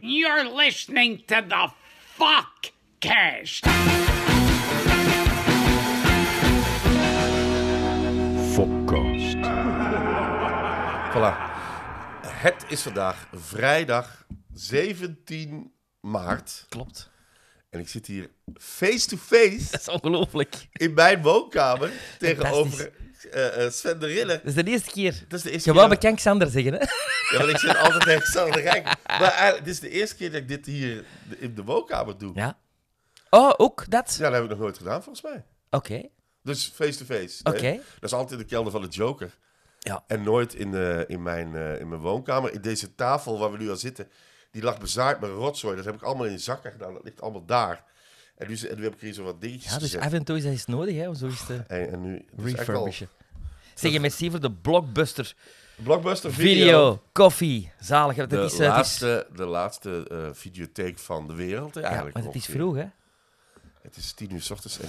You're listening to the Fuck Cast. Fokcast. voilà. Het is vandaag vrijdag 17 maart. Klopt. En ik zit hier face-to-face. -face Dat is ongelooflijk. In mijn woonkamer tegenover uh, Sven de Rille. Dat is de eerste keer. Dat is de eerste Je wou bekend Xander zeggen, hè? Ja, want ik zit altijd tegen Xander Maar eh, dit is de eerste keer dat ik dit hier in de woonkamer doe. Ja. Oh, ook dat? Ja, dat heb ik nog nooit gedaan, volgens mij. Oké. Dus face-to-face. Oké. Dat is altijd de kelder van de Joker. Ja. En nooit in, de, in, mijn, in mijn woonkamer. In deze tafel waar we nu aan zitten, die lag bezaaid met rotzooi. Dat heb ik allemaal in zakken gedaan. Dat ligt allemaal daar. En nu, en nu heb ik hier zo wat dingetjes Ja, dus af en toe is dat nodig, hè, om zoiets te En, nu, refurbishen. Zeg je merci voor de blockbuster. Blockbuster Video, video. koffie, zalig. de, laatste, de laatste eh, videotheek van de wereld ja, eigenlijk. maar het is vroeg, hè? Het is tien uur s ochtends en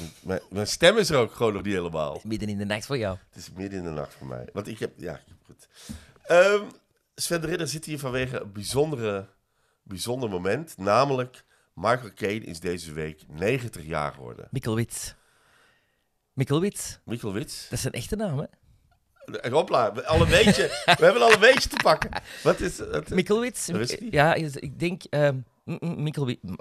mijn, stem is er ook gewoon nog niet helemaal. Midden in de nacht voor jou. Het is midden in de nacht voor mij. Want ik heb... Ja, goed. Ehm, Sven de Ridder zit hier vanwege een bijzondere, bijzonder moment. Namelijk Michael Caine is deze week 90 jaar geworden. Mikkel Wits. Mikkel Dat is een echte naam, hè? Hopla, een beetje. we hebben al een beetje te pakken. Wat is het? Mikkelwits. Ja, ik denk ehm,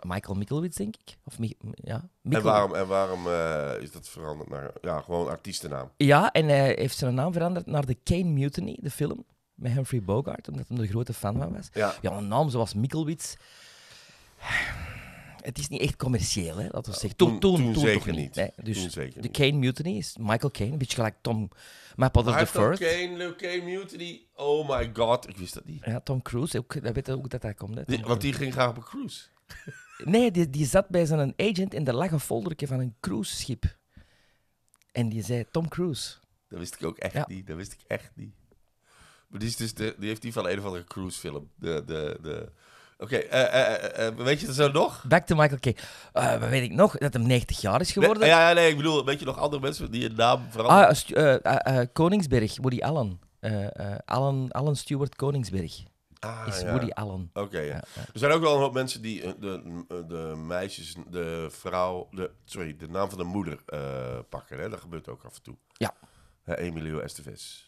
Michael Mikkelwitz denk ik. Of, ja, En waarom, en waarom eh, is dat veranderd naar ja, gewoon artiestennaam? Ja, en hij heeft zijn naam veranderd naar The Kane Mutiny, de film. Met Humphrey Bogart, omdat hij er grote fan van was. Ja, ja een naam zoals Mikkelwitz. Het is niet echt commercieel, hè, laten we zeggen. Toen, toen, toen, zeker niet. dus de Kane Mutiny is Michael Kane, een beetje gelijk Tom Mapother the First. Kane, Kane Mutiny, oh my god, ik wist dat niet. Ja, Tom Cruise, ook, dat ook dat hij komt. want die ging graag op een cruise. nee, die, zat bij zijn agent in de lag een van een cruise schip. En die zei Tom Cruise. Dat wist ik ook echt niet, dat wist ik echt niet. Maar die, is dus de, die heeft die van een of andere cruisefilm. De, de, de, Oké, eh, eh, eh, weet je dat zo nog? Back to Michael K. weet ik nog? Dat hem 90 jaar is geworden. ja, nee, ik bedoel, weet je nog andere mensen die je naam veranderen? Ah, Koningsberg, Woody Allen. Allen. Allen Stewart Koningsberg. Ah, is ja. Woody Allen. Oké, ja. Er zijn ook wel een hoop mensen die de, de meisjes, de vrouw, de, sorry, de naam van de moeder pakken. Hè? Dat gebeurt ook af en toe. Ja. Emilio Estevez.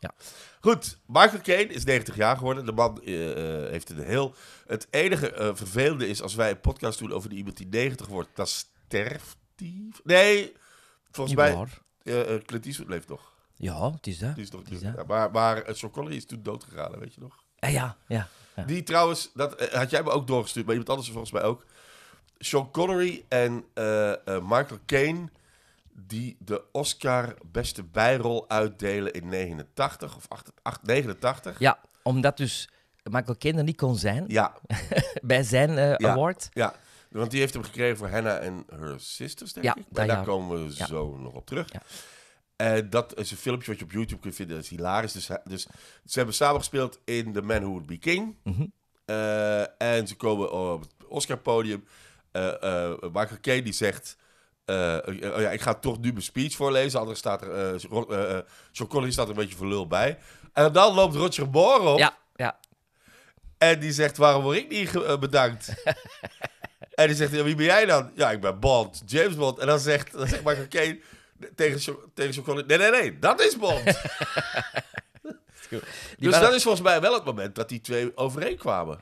Ja. Goed, Michael Kane is 90 jaar geworden. De man eh, eh, heeft een heel... Het enige eh, vervelende is als wij een podcast doen over iemand die 90 wordt, dan sterft die. Nee, volgens mij... Uh, Clint Eastwood leeft toch Ja, het is dat. Die is nog, het is Ja, maar maar Sean Connery is toen doodgegaan, weet je nog? ja, ja, ja, Die trouwens, dat had jij me ook doorgestuurd, maar iemand anders volgens mij ook. Sean Connery en Michael Kane die de Oscar beste bijrol uitdelen in 89 of 89. Ja, omdat dus Michael Kinder niet kon zijn ja. bij zijn eh, award. Ja, want die heeft hem gekregen voor Hannah en Her Sisters, denk ja, ik. Maar daar komen we zo nog op terug. En eh, dat is een filmpje wat je op YouTube kunt vinden. Dat is hilarisch. Dus, dus ze hebben samengespeeld in The Man Who Would Be King. Mhm. Eh, en ze komen op het Oscar-podium. Michael Caine die zegt... Eh, oh ja, ik ga toch nu mijn speech voorlezen. Anders staat er. Uh, staat er een beetje voor lul bij. En dan loopt Roger Moore op. Ja, ja. En die zegt: Waarom word ik niet bedankt? en die zegt: Wie ben jij dan? Ja, ik ben Bond, James Bond. En dan zegt, dan zegt Michael Kane tegen, tegen Nee, nee, nee, dat is Bond. dus dat is volgens mij wel het moment dat die twee overeenkwamen.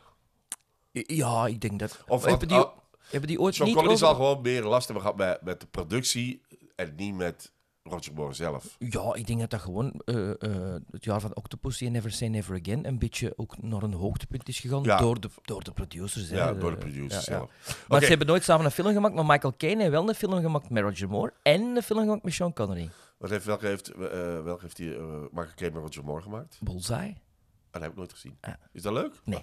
Ja, ik denk dat. Of, je die... Oh. Hebben die ooit John niet Collins al gewoon meer last hebben gehad met, met de productie en niet met Roger Moore zelf. Ja, ik denk dat dat gewoon eh, eh, het jaar van Octopus en Never Say Never Again een beetje ook naar een hoogtepunt is gegaan door, de, door de producers. Ja, door de producers ja, zelf. Maar ze hebben nooit samen een film gemaakt, maar Michael Caine heeft wel een film gemaakt met Roger Moore en een film gemaakt met Sean Connery. Wat heeft, welke heeft, uh, welke heeft Michael Caine met Roger Moore gemaakt? Bullseye. Ah, dat heb ik nooit gezien. Ah. Is dat leuk? Nee.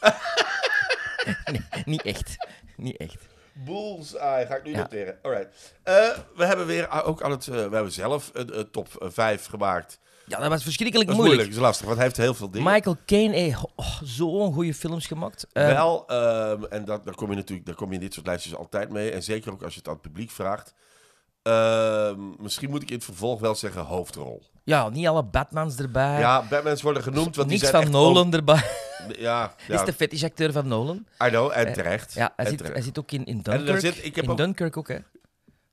nee niet echt niet echt. Bullseye, ah, ga ik nu ja. noteren. Alright. Eh, we hebben weer ah, ook aan het, eh, we hebben zelf een top 5 eh, gemaakt. Ja, dat was verschrikkelijk moeilijk. Dat is lastig, want hij heeft heel veel dingen. Michael Kane heeft oh, zo'n goede films gemaakt. Wel, ehm, en dat, daar kom je natuurlijk, daar kom je in dit soort lijstjes altijd mee. En zeker ook als je het aan het publiek vraagt. Ehm, misschien moet ik in het vervolg wel zeggen hoofdrol. Ja, niet alle Batmans erbij. Ja, Batmans worden genoemd. want die zijn van Nolan erbij ja, ja. is de acteur van Nolan. I know, en eh, terecht. ja, hij, en zit, terecht. hij zit ook in, in Dunkirk. En er zit, ik heb in ook, Dunkirk ook, hè.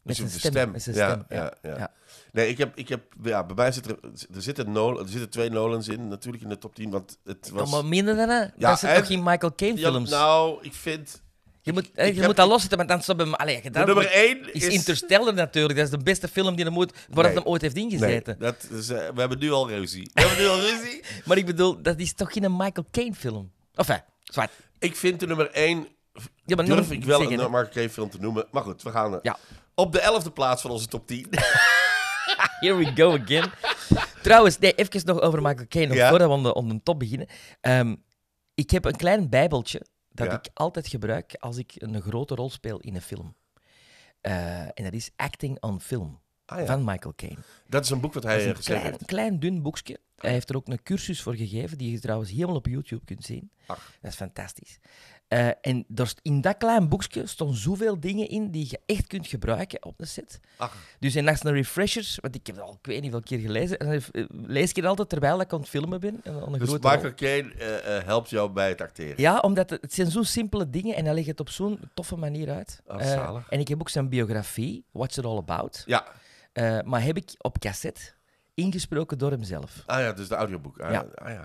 Met zijn stem. stem. Met zijn stem. Ja, ja, ja, Nee, ik heb, ik heb, ja, bij mij zit er, er zitten, Nolan, er zitten twee Nolans in, natuurlijk in de top 10, want het was... Nog maar minder dan, hè? Ja, dat zit en, toch in Michael Caine films? Ja, nou, ik vind, je moet, je moet dat loszitten, maar dan hebben we allee, gedaan. nummer één is... is... Interstellar natuurlijk. Dat is de beste film die er moet, voordat nee. hem ooit heeft ingezeten. Nee, eh, we hebben nu al ruzie. We hebben nu al ruzie. maar ik bedoel, dat is toch geen Michael Caine film? Enfin, zwart. Ik vind de nummer 1 ja, maar durf ik wel een Michael Caine film te noemen. Maar goed, we gaan op de elfde plaats van onze top 10. Here we go again. Trouwens, nee, even nog over Michael Caine. Ja. Voordat we om de, top beginnen. Ehm, ik heb een klein bijbeltje dat ik altijd gebruik als ik een grote rol speel in een film. Eh, en dat is Acting on Film. Ah, van Michael Caine. Dat is een boek wat hij heeft geschreven klein, klein, dun boekje. Hij ah. heeft er ook een cursus voor gegeven, die je trouwens helemaal op YouTube kunt zien. Dat is fantastisch. Eh, en in dat klein boekje stonden zoveel dingen in die je echt kunt gebruiken op de set. Dus en naast een refresher, want ik heb het al ik weet niet hoeveel keer gelezen, eh, lees ik het altijd terwijl ik aan het filmen ben. Eh, aan dus Michael helpt jou bij het acteren? Ja, omdat het, zijn zo simpele dingen en hij legt het op zo'n toffe manier uit. en ik heb ook zijn biografie, What's It All About. Ja. maar heb ik op cassette ingesproken door hemzelf. Ah ja, dus de audioboek. Ah, ja.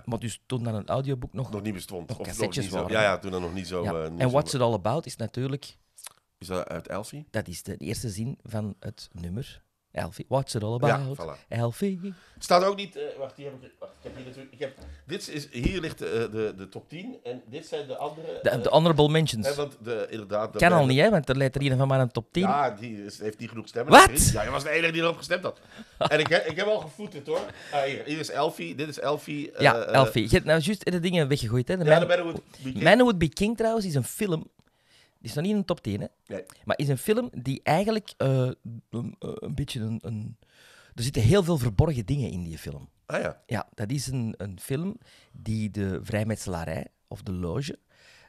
Ah, dus toen dan een audioboek nog... Nog niet bestond. of cassettes niet Zo, ja, ja, toen dan nog niet zo... Ja. Eh, en What's It All About is natuurlijk... Is dat uit Elsie? Dat is de eerste zin van het nummer. Elfie, what's it all about? Ja, voilà. Elfie. Staat ook niet. Uh, wacht, die heb ik, wacht, ik heb hier natuurlijk. Ik heb, dit is, hier ligt de, eh, de, de top 10 en dit zijn de andere. De, andere de eh, honorable mentions. Hè, want de, inderdaad, kan al niet, hè? Want er leidt er iedereen van maar een top 10. Ja, die heeft niet genoeg stemmen. Wat? Ja, je was de enige die erop gestemd had. en ik, ik heb al gevoed het hoor. Ah, hier, is Elfie, dit is Elfie. Uh, ja, Elfie. Je hebt nou juist de dingen weggegooid, hè? De ja, Man, de Man Who Would Be King trouwens is een film die is nog niet in de top 10, hè? Nee. Maar is een film die eigenlijk eh, eh, een, beetje een, Er zitten heel veel verborgen dingen in die film. Ah ja? Ja, dat is een, een film die de vrijmetselarij, of de loge,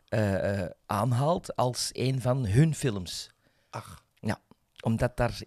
eh, aanhaalt als een van hun films. Ach. Ja, omdat daar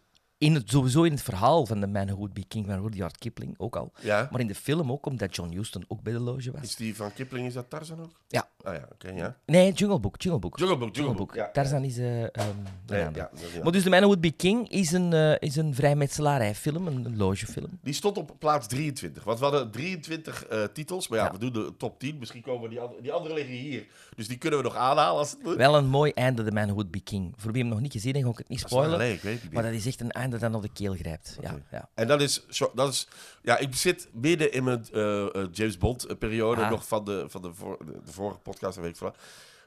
in het, sowieso in het verhaal van The Man Who Would Be King van Rudyard Kipling ook al. Maar in de film ook, omdat John Huston ook bij de loge was. Is die van Kipling, is dat Tarzan ook? Ja. Ah ja, oké, ja. Nee, Jungle Book. Jungle Book. Jungle Book, Jungle Book. Tarzan is... Uh, nee, ja, ja, maar dus The Man Who Would Be King is een, uh, is een een, een logefilm. Die stond op plaats 23. Want we hadden 23 eh, titels, maar ja, we doen de top 10. Misschien komen die, andere, die andere liggen hier. Dus die kunnen we nog aanhalen als het Wel een mooi einde, The Man Who Would Be King. Voor wie hem nog niet gezien heeft, ga ik het niet spoilen. maar dat is echt een einde dan op de keel grijpt. Ja, ja, En dat is, dat is... Ja, ik zit midden in mijn eh, eh, James Bond-periode eh, ah. nog van, de, van de, de vorige podcast, een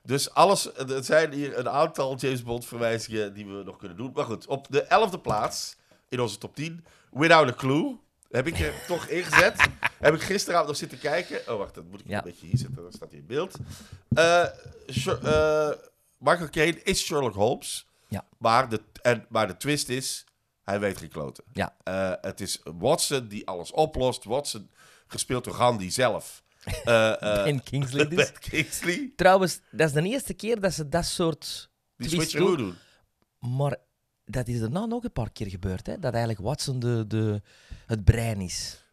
Dus alles, er zijn hier een aantal James Bond-verwijzingen die we nog kunnen doen. Maar goed, op de elfde plaats in onze top 10, Without a Clue... Heb ik er toch ingezet. Heb ik gisteravond nog zitten kijken. Oh, wacht, dat moet ik een beetje hier zetten. Dan staat hij in beeld. Uh, uh, Michael is Sherlock Holmes. Ja. Maar de, en, maar de twist is, hij weet gekloten. Ja. Eh, het is Watson die alles oplost. Watson, gespeeld door Gandhi zelf. Uh, Kingsley dus. Kingsley. Trouwens, dat is de eerste keer dat ze dat soort Die switcheroo doen. Maar dat is er nou nog een paar keer gebeurd, hè? Dat eigenlijk Watson de, de, het brein is.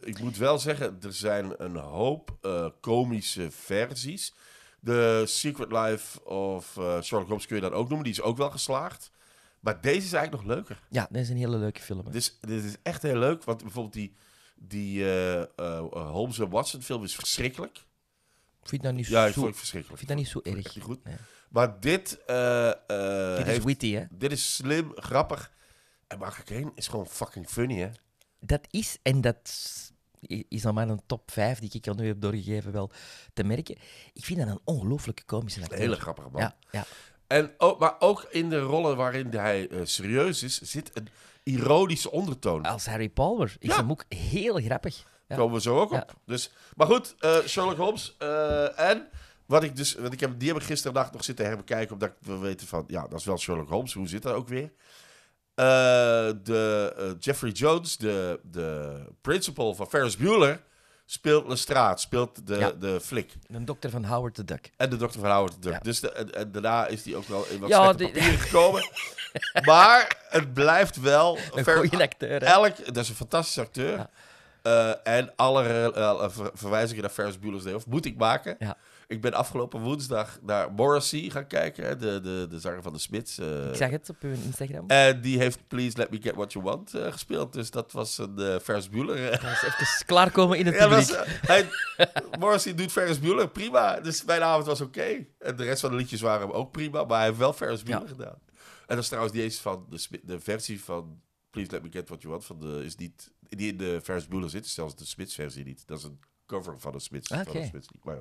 ik moet wel zeggen, er zijn een hoop uh, komische versies. De Secret Life of Sherlock Holmes kun je dat ook noemen. Die is ook wel geslaagd. Maar deze is eigenlijk nog leuker. Ja, dit is een hele leuke film. Dus dit is echt heel leuk, want bijvoorbeeld die, die eh, eh, Holmes en Watson film is verschrikkelijk. Ik vind dat nou niet zo... Ja, ik vond het verschrikkelijk. Ik vind dat nou niet zo erg. Maar dit... Eh, dit is witty, hè? Dit is slim, grappig. En ik heen is gewoon fucking funny, hè? Dat is, en dat is dan maar een top 5 die ik al nu heb doorgegeven wel te merken. Ik vind dat een ongelooflijke komische acteur. Hele grappige man. Ja, ja. En ook, maar ook in de rollen waarin hij eh, serieus is, zit een ironische ondertoon. Als Harry Palmer is ja. een moek heel grappig. Ja. Komen we zo ook op. Dus, maar goed, eh, Sherlock Holmes. Eh, en wat ik dus, want ik heb, die heb ik gisteren nog zitten herbekijken, omdat ik wil weten van, ja, dat is wel Sherlock Holmes, hoe zit dat ook weer? de, Jeffrey Jones, de, de principal van Ferris Bueller, speelt straat speelt de, de flik. De dokter van Howard the Duck. En de dokter van Howard the Duck. Dus de, en, daarna is die ook wel in wat ja, slechte gekomen. maar het blijft wel... Een goede acteur. Elk, dat is een fantastische acteur. Eh, en alle uh, verwijzingen naar Ferris Bueller's Day Off moet ik maken. Ik ben afgelopen woensdag naar Morrissey gaan kijken, de, de, de zanger van de Smits. Eh. ik zeg het op hun Instagram. En die heeft Please Let Me Get What You Want eh, gespeeld. Dus dat was een uh, Ferris Bueller. Dat was even klaarkomen in het ja, publiek. hij, Morrissey doet Ferris Bueller, prima. Dus mijn avond was oké. En de rest van de liedjes waren ook prima, maar hij heeft wel Ferris Bueller gedaan. En dat is trouwens niet eens van de, de versie van Please Let Me Get What You Want. Van de, is niet, die in de Ferris Bueller zit, zelfs de Smits-versie niet. Dat is een cover van de Smits. Van een Smits maar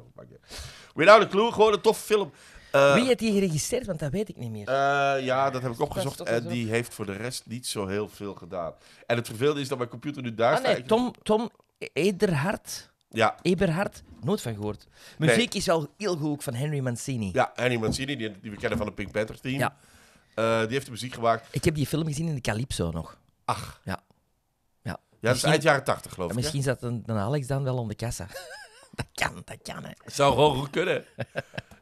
Without a Clue, gewoon een toffe film. Eh, Wie heeft die geregistreerd? Want dat weet ik niet meer. Eh, ja, dat heb ik opgezocht. en die heeft voor de rest niet zo heel veel gedaan. En het vervelende is dat mijn computer nu daar ah, staat. Nee, Tom, Tom Ederhard. Ja. Eberhard, nooit van gehoord. Muziek is al heel goed van Henry Mancini. Ja, Henry Mancini, die, we kennen van de Pink Panther team. Ja. Eh, die heeft de muziek gemaakt. Ik heb die film gezien in de Calypso nog. Ach. Ja dat is eind jaren 80 geloof ik. misschien zat een, Alex dan wel om de kassa. dat kan, dat kan hè. Zou gewoon goed kunnen.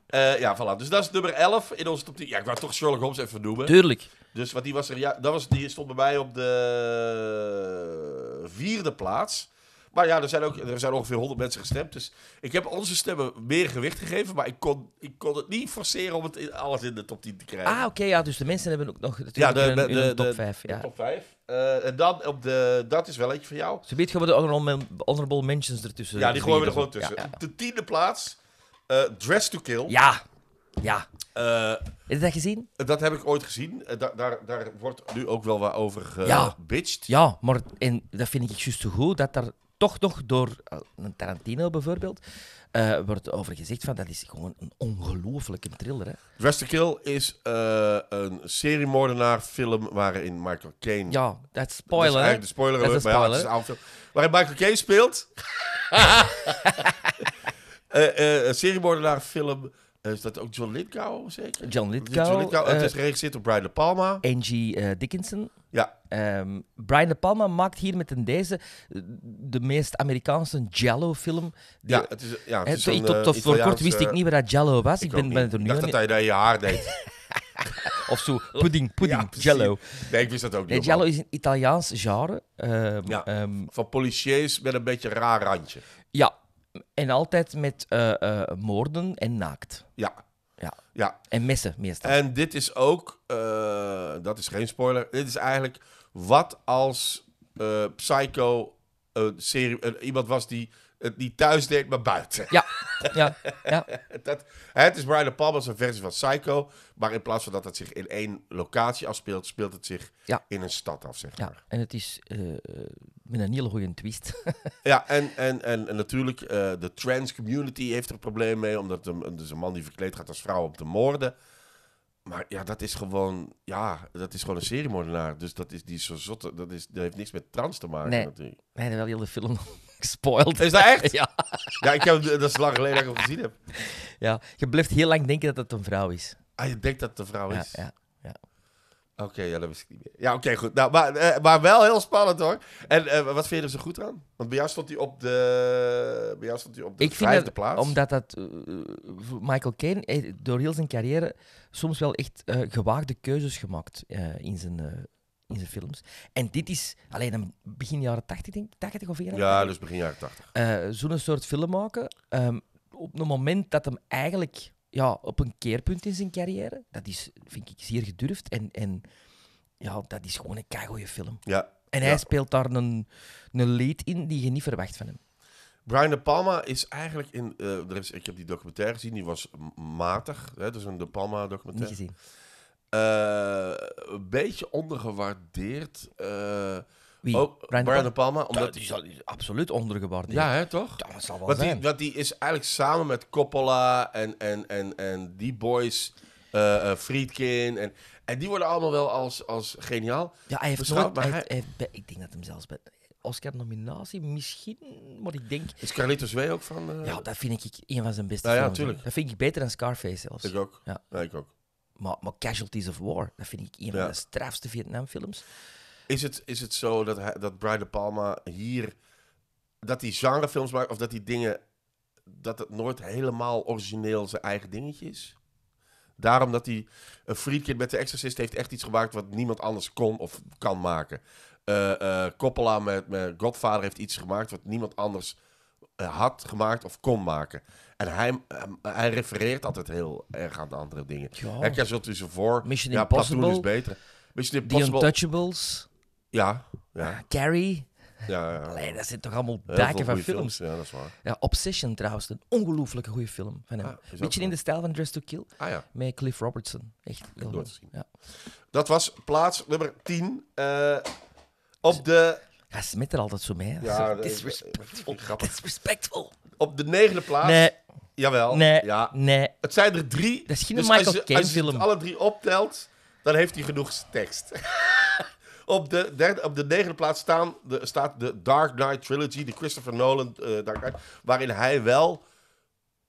Uh, ja, voilà. Dus dat is nummer 11 in onze top 10. Ja, ik wou toch Sherlock Holmes even noemen. Tuurlijk. Dus wat die, was er, ja, dat was, die stond bij mij op de vierde plaats. Maar ja, er zijn, ook, er zijn ongeveer 100 mensen gestemd. Dus ik heb onze stemmen meer gewicht gegeven. Maar ik kon, ik kon het niet forceren om het alles in de top 10 te krijgen. Ah, oké. ja, dus de mensen hebben ook nog ja, de, top 5. Ja. De top 5. Eh, en dan op de, dat is wel eentje van jou. Ze biedt gewoon de honorable mentions ertussen. Ja, die gooien we er dus gewoon tussen. Ja, De tiende plaats, eh, Dress to Kill. Ja, ja. Uh, Heb je dat gezien? Dat heb ik ooit gezien. Eh, daar, daar wordt nu ook wel wat over gebitcht. Ja. maar en dat vind ik juist zo goed dat daar toch nog door eh, een Tarantino bijvoorbeeld, uh, wordt over gezegd van dat is gewoon een ongelofelijke thriller. Hè? Kill is uh, een seriemoordenaar-film waarin Michael Caine... Ja, dat is spoiler. Dat is eigenlijk de spoiler. waarin Michael Caine speelt. uh, een seriemoordenaar-film is dat ook John Lithgow, zeker? John Lithgow. het eh, is geregisseerd door Brian De Palma. Angie eh, Dickinson. Ja. Ehm, Brian De Palma maakt hier met een deze eh, de meest Amerikaanse Jello-film. Ja, het is, ja, het is een, tot, tot voor kort wist ik niet waar dat Jello was. Ik, ben, ben er nu dacht dat hij dat je haar deed. of zo, pudding, pudding, jello. Nee, ik wist dat ook niet. Nee, jello is een Italiaans genre. Ehm, ehm, van policiers met een beetje een raar randje. Ja, en altijd met eh, eh, moorden en naakt. Ja. ja. ja. En messen meestal. En dit is ook, eh, dat is geen spoiler, dit is eigenlijk wat als Psycho serie, iemand was die het niet thuis deed, maar buiten. Ja, ja, ja. het is Brian De Palma's een versie van Psycho. Maar in plaats van dat het zich in één locatie afspeelt, speelt het zich in een stad af, zeg maar. Ja, en het is eh, eh, met een hele goede twist. ja, en, en, en, en natuurlijk, eh, de trans community heeft er een probleem mee. Omdat een, dus een man die verkleed gaat als vrouw om te moorden... Maar ja, dat is gewoon, ja, dat is gewoon een seriemoordenaar. Dus dat is die zo zotte, dat, is, dat heeft niks met trans te maken nee. natuurlijk. Nee, dan wel je de film gespoild. Is dat echt? Ja. Ja, ik heb, dat is lang geleden dat ik gezien heb. Ja, je blijft heel lang denken dat het een vrouw is. Ah, je denkt dat het een vrouw is? Ja. Oké, ja, dat wist ik niet meer. Ja, oké, goed. Nou, maar, eh, maar wel heel spannend hoor. En eh, wat vinden ze goed aan? Want bij jou stond hij op de, bij jou stond hij op de ik vijfde vind dat, plaats. Omdat dat eh, Michael Caine door heel zijn carrière soms wel echt gewaagde keuzes gemaakt in zijn in zijn films. En dit is alleen begin jaren 80, denk ik, 80 of 80? Ja, dus begin jaren 80. Zo'n soort film maken. Ehm, op het moment dat hem eigenlijk ja, op een keerpunt in zijn carrière. Dat is, vind ik, zeer gedurfd. En, en ja, dat is gewoon een keigoeie film. Ja. En hij speelt daar een, een lead in die je niet verwacht van hem. Brian De Palma is eigenlijk in... Eh, er is, ik heb die documentaire gezien, die was matig. Hè, dus een De Palma documentaire. gezien. Eh, een beetje ondergewaardeerd. Eh, wie? Oh, Brian, Palma. Omdat die, zal is absoluut ondergewaardeerd. Ja, hè, toch? dat zal wel want zijn. Die, die is eigenlijk samen met Coppola en, en, en, en die boys, uh, Friedkin. En, en die worden allemaal wel als, als geniaal Ja, hij heeft nooit... ik denk dat hem zelfs bij... Oscar-nominatie misschien, maar ik denk... Is Carlitos Zwee ook van... Eh? Ja, dat vind ik een van zijn beste ja, nou ja, films. Tuurlijk. Dat vind ik beter dan Scarface zelfs. Ik ook. Ja. ik ook. Maar, maar Casualties of War, dat vind ik een van de strafste Vietnamfilms. films is het, is het zo dat, dat Brian De Palma hier... dat hij genrefilms maakt of dat die dingen... dat het nooit helemaal origineel zijn eigen dingetje is? Daarom dat hij een Friedkin met de Exorcist heeft echt iets gemaakt... wat niemand anders kon of kan maken. Uh, Coppola met, met Godfather heeft iets gemaakt... wat niemand anders eh, had gemaakt of kon maken. En hij, hij refereert altijd heel erg aan de andere dingen. Ja. Kijk, jij zult u ze voor. Mission Impossible. Platoon is beter. Mission Impossible. The Untouchables. Ja. ja. Carrie. Ah, ja, ja. Allee, dat zit toch allemaal daken van films. Ja, dat waar. Ja, Obsession trouwens, een ongelooflijke goede film van hem. Ah, Beetje in de stijl van Dress to Kill. Ah, ja. Met Cliff Robertson. Echt heel goed. Ja. Dat was plaats nummer 10 uh, eh, op de... Hij smet er altijd zo mee. Ja, zo eh, disrespectful. Eh, disrespectful. Op de negende plaats... Nee. Jawel. Nee. Ja. nee. Het zijn er drie. Dat is geen dus Michael Caine film. Als je alle drie optelt, dan heeft hij genoeg tekst. Op de, derde, op de negende plaats staan, de, staat de Dark Knight Trilogy, de Christopher Nolan eh, Dark Knight, waarin hij wel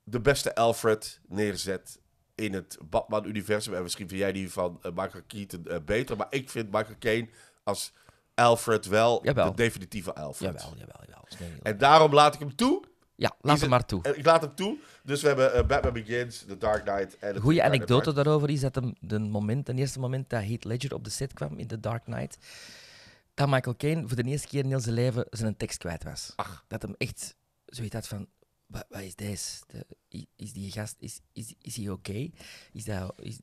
de beste Alfred neerzet in het Batman-universum. En misschien vind jij die van eh, Michael Keaton eh, beter, maar ik vind Michael Kane als Alfred wel de definitieve Alfred. Jawel, jawel, jawel. En daarom laat ik hem toe ja, laat hem maar toe. Eh, ik laat hem toe. Dus we hebben eh, Batman Begins, The Dark Knight en... Goede anekdote daarover is dat hem, moment, het eerste moment dat Heath Ledger op de set kwam in The Dark Knight, dat Michael Kane voor de eerste keer in heel zijn leven zijn tekst kwijt was. Dat hem echt zoiets had van... Wat, is deze? is die gast... Is, is, is hij oké? Is dat... Is,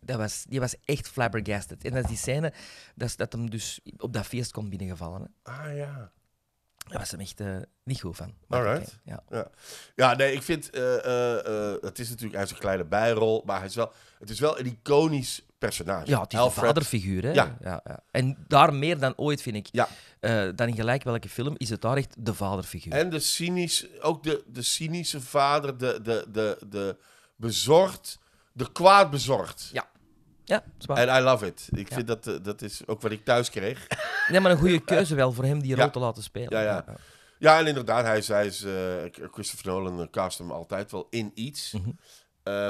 dat was, die was echt flabbergasted. En dat is die scène dat, dat hem dus op dat feest komt binnengevallen. Hè. Ah ja. Daar was hem echt uh, niet goed van. ja. ja. Ja. nee, ik vind... Eh, eh, het is natuurlijk... eigenlijk een kleine bijrol, maar hij is wel, het is wel een iconisch personage. Ja, het is vaderfiguur. Hè? Ja. ja. En daar meer dan ooit, vind ik. dan in gelijk welke film is het daar echt de vaderfiguur. En de cynisch, ook de, de cynische vader, de, de, de, de bezorgd, de kwaad bezorgd. Ja. Ja, En I love it. Ik vind dat, eh, dat is ook wat ik thuis kreeg. Nee, maar een goede eh, keuze wel voor hem die rol te laten spelen. Ja, ja. ja en inderdaad, hij is, hij is eh, Christopher Nolan cast hem altijd wel in iets. Mm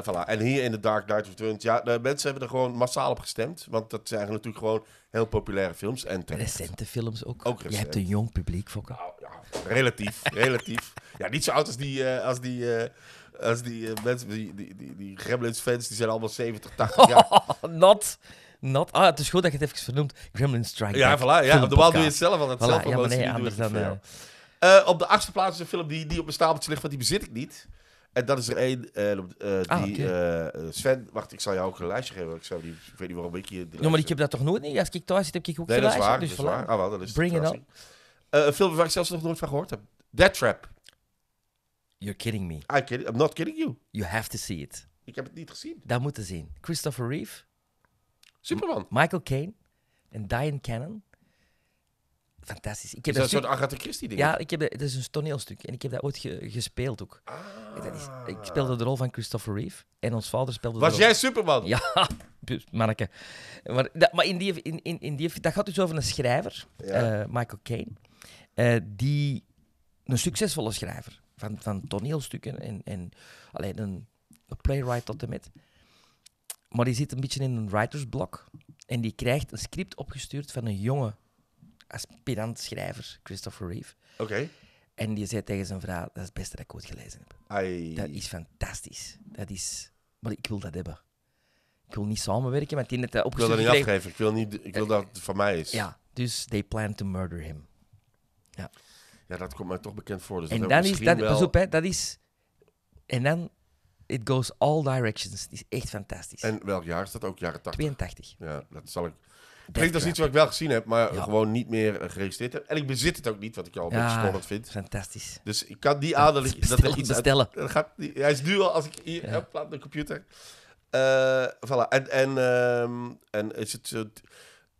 voilà. En hier in The Dark Knight Returns, ja, de mensen hebben er gewoon massaal op gestemd. Want dat zijn natuurlijk gewoon heel populaire films. En recente films ook. Je hebt een jong publiek, Fokker. Nou, ja, relatief, relatief. Ja, niet zo oud als die... als die als die eh, mensen, die, die, die, Gremlins-fans, die zijn allemaal 70, 80 jaar. not, not. Ah, het is goed dat je het even vernoemt. Gremlins Strike. Ja, voilà, ja de wal doe je het zelf al. hetzelfde ja, maar eh, eh, op de achtste plaats is een film die op mijn stapeltje ligt, want die bezit ik niet. En dat is er één ah, die... Sven, wacht, ik zal jou ook een lijstje geven. Ik, zou die, weet niet waarom ik je... die maar ik heb dat toch nooit niet? Als ik thuis zit, heb ik ook nee, dat is waar, dus dat is waar. Ah, wel, is Bring it een film waar ik zelfs nog nooit van gehoord heb. Dead Trap. You're kidding me. Ah, I I'm not kidding you. You have to see it. Ik heb het niet gezien. Dat moeten zien. Christopher Reeve. Superman. Michael Caine. En Diane Cannon. Fantastisch. Ik heb is dat, een soort Agatha Christie ding? Ja, ik heb, het is een toneelstuk. En ik heb dat ooit gespeeld ook. Ah. Dat is, ik speelde de rol van Christopher Reeve. En ons vader speelde Was de rol... jij Superman? Ja, dus, manneke. Maar, dat, maar in die, in, in, in die, dat gaat dus over een schrijver, eh, Michael Caine. Eh, die... Een succesvolle schrijver van, toneelstukken en, en alleen een, een playwright tot en met. Maar die zit een beetje in een writersblok en die krijgt een script opgestuurd van een jonge aspirant schrijver, Christopher Reeve. Oké. En die zei tegen zijn vrouw, dat is het beste dat ik ooit gelezen heb. Ai. Dat is fantastisch. Dat is... Maar ik wil dat hebben. Ik wil niet samenwerken, met die net Ik wil dat niet afgeven. Ik wil, niet, ik wil eh, dat het van mij is. Ja, dus they plan to murder him. Ja. Ja, dat komt mij toch bekend voor. Dus en dan is, dat, wel... pas op, hè, dat is... En dan, it goes all directions. Het is echt fantastisch. En welk jaar is dat ook? Jaren 80? 82. Ja, dat zal ik... Klinkt als iets wat ik wel gezien heb, maar gewoon niet meer geregistreerd heb. En ik bezit het ook niet, wat ik al een beetje spannend vind. Fantastisch. Dus ik kan die aan dat Dat er iets bestellen. Uit, gaat, hij is nu al, als ik hier ja. heb, de computer. Uh, voilà. En, en, ehm, en is het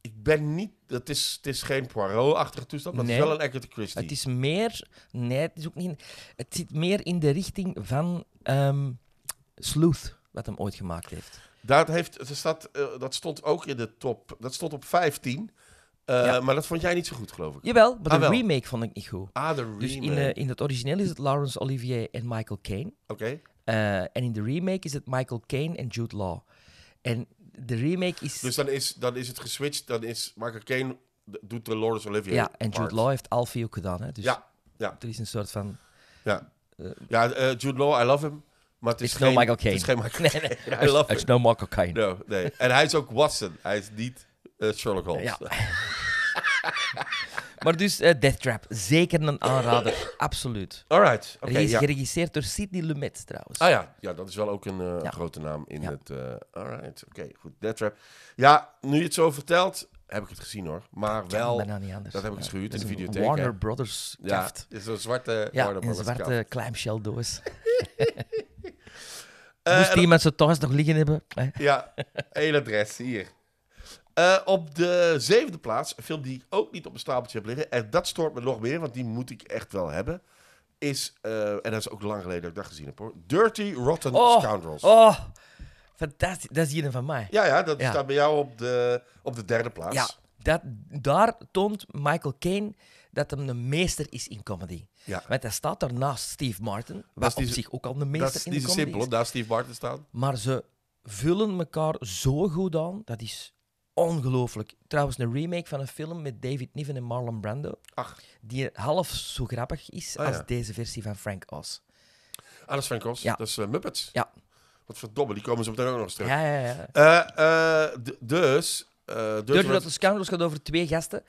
ik ben niet. dat is, het is geen Poirot-achtige toestand, maar is wel een Agatha Christie. Het is meer. Nee, het is ook niet. Het zit meer in de richting van um, Sleuth, wat hem ooit gemaakt heeft. Dat, heeft, dat eh, stond ook in de top. Dat stond op 15. Eh, maar dat vond jij niet zo goed, geloof ik. Jawel, maar de ah, remake vond ik niet goed. Ah, de remake. Dus in, eh, in het origineel is het Laurence Olivier en Michael Caine. Oké. en in de remake is het Michael Caine en Jude Law. En de remake is... Dus dan is, dan is het geswitcht, dan is Michael Caine doet de Lawrence Olivier Ja, en Jude part. Law heeft al veel gedaan, hè. Dus ja, ja. er is een soort van... Ja, eh, ja uh, Jude Law, I love him. Maar het is, geen, no Michael Caine. Het is geen Michael Caine. nee, nee. I love it's him. no Michael Caine. No, nee. En hij is ook Watson. Hij is niet uh, Sherlock Holmes. Ja. Maar dus eh, Death Trap, zeker een aanrader. Absoluut. Alright. oké, Hij is ja. geregisseerd door Sidney Lumet trouwens. Ah ja. ja, dat is wel ook een eh, grote naam in het... eh right. oké, goed. Death Trap. Ja, nu je het zo vertelt, heb ik het gezien hoor. Maar wel... nou niet anders. dat heb ik eens dus gehuurd in de videotheek, Warner Brothers ja, is een zwarte... Ja, Warner eh, Ja, een zwarte clamshell doos. Eh, Moest die met zijn thuis nog liggen hebben. Ja, hele adres hier. Eh, op de zevende plaats, een film die ik ook niet op mijn stapeltje heb liggen. En dat stoort me nog meer, want die moet ik echt wel hebben. Is, eh, en dat is ook lang geleden dat ik dat gezien heb hoor. Dirty Rotten oh, Scoundrels. Oh, fantastisch. Dat is hier van mij. Ja, ja dat staat bij jou op de, op de derde plaats. Ja, dat, daar toont Michael Caine dat hem de meester is in comedy. Ja. Want hij staat naast Steve Martin, wat op zich ook al de meester in de comedy is. Dat is simpel, daar Steve Martin staat. Maar ze vullen elkaar zo goed aan, dat is ongelooflijk. Trouwens, een remake van een film met David Niven en Marlon Brando. Ach. Die half zo grappig is ah, als deze versie van Frank Oz. Ah, dat is Frank Oz. Ja. Dat is eh, Muppets. Ja. Wat verdomme, die komen ze meteen ook nog eens Ja, ja, ja. Uh, uh, dus... Uh, Dirty Rotten Scoundrels gaat over twee gasten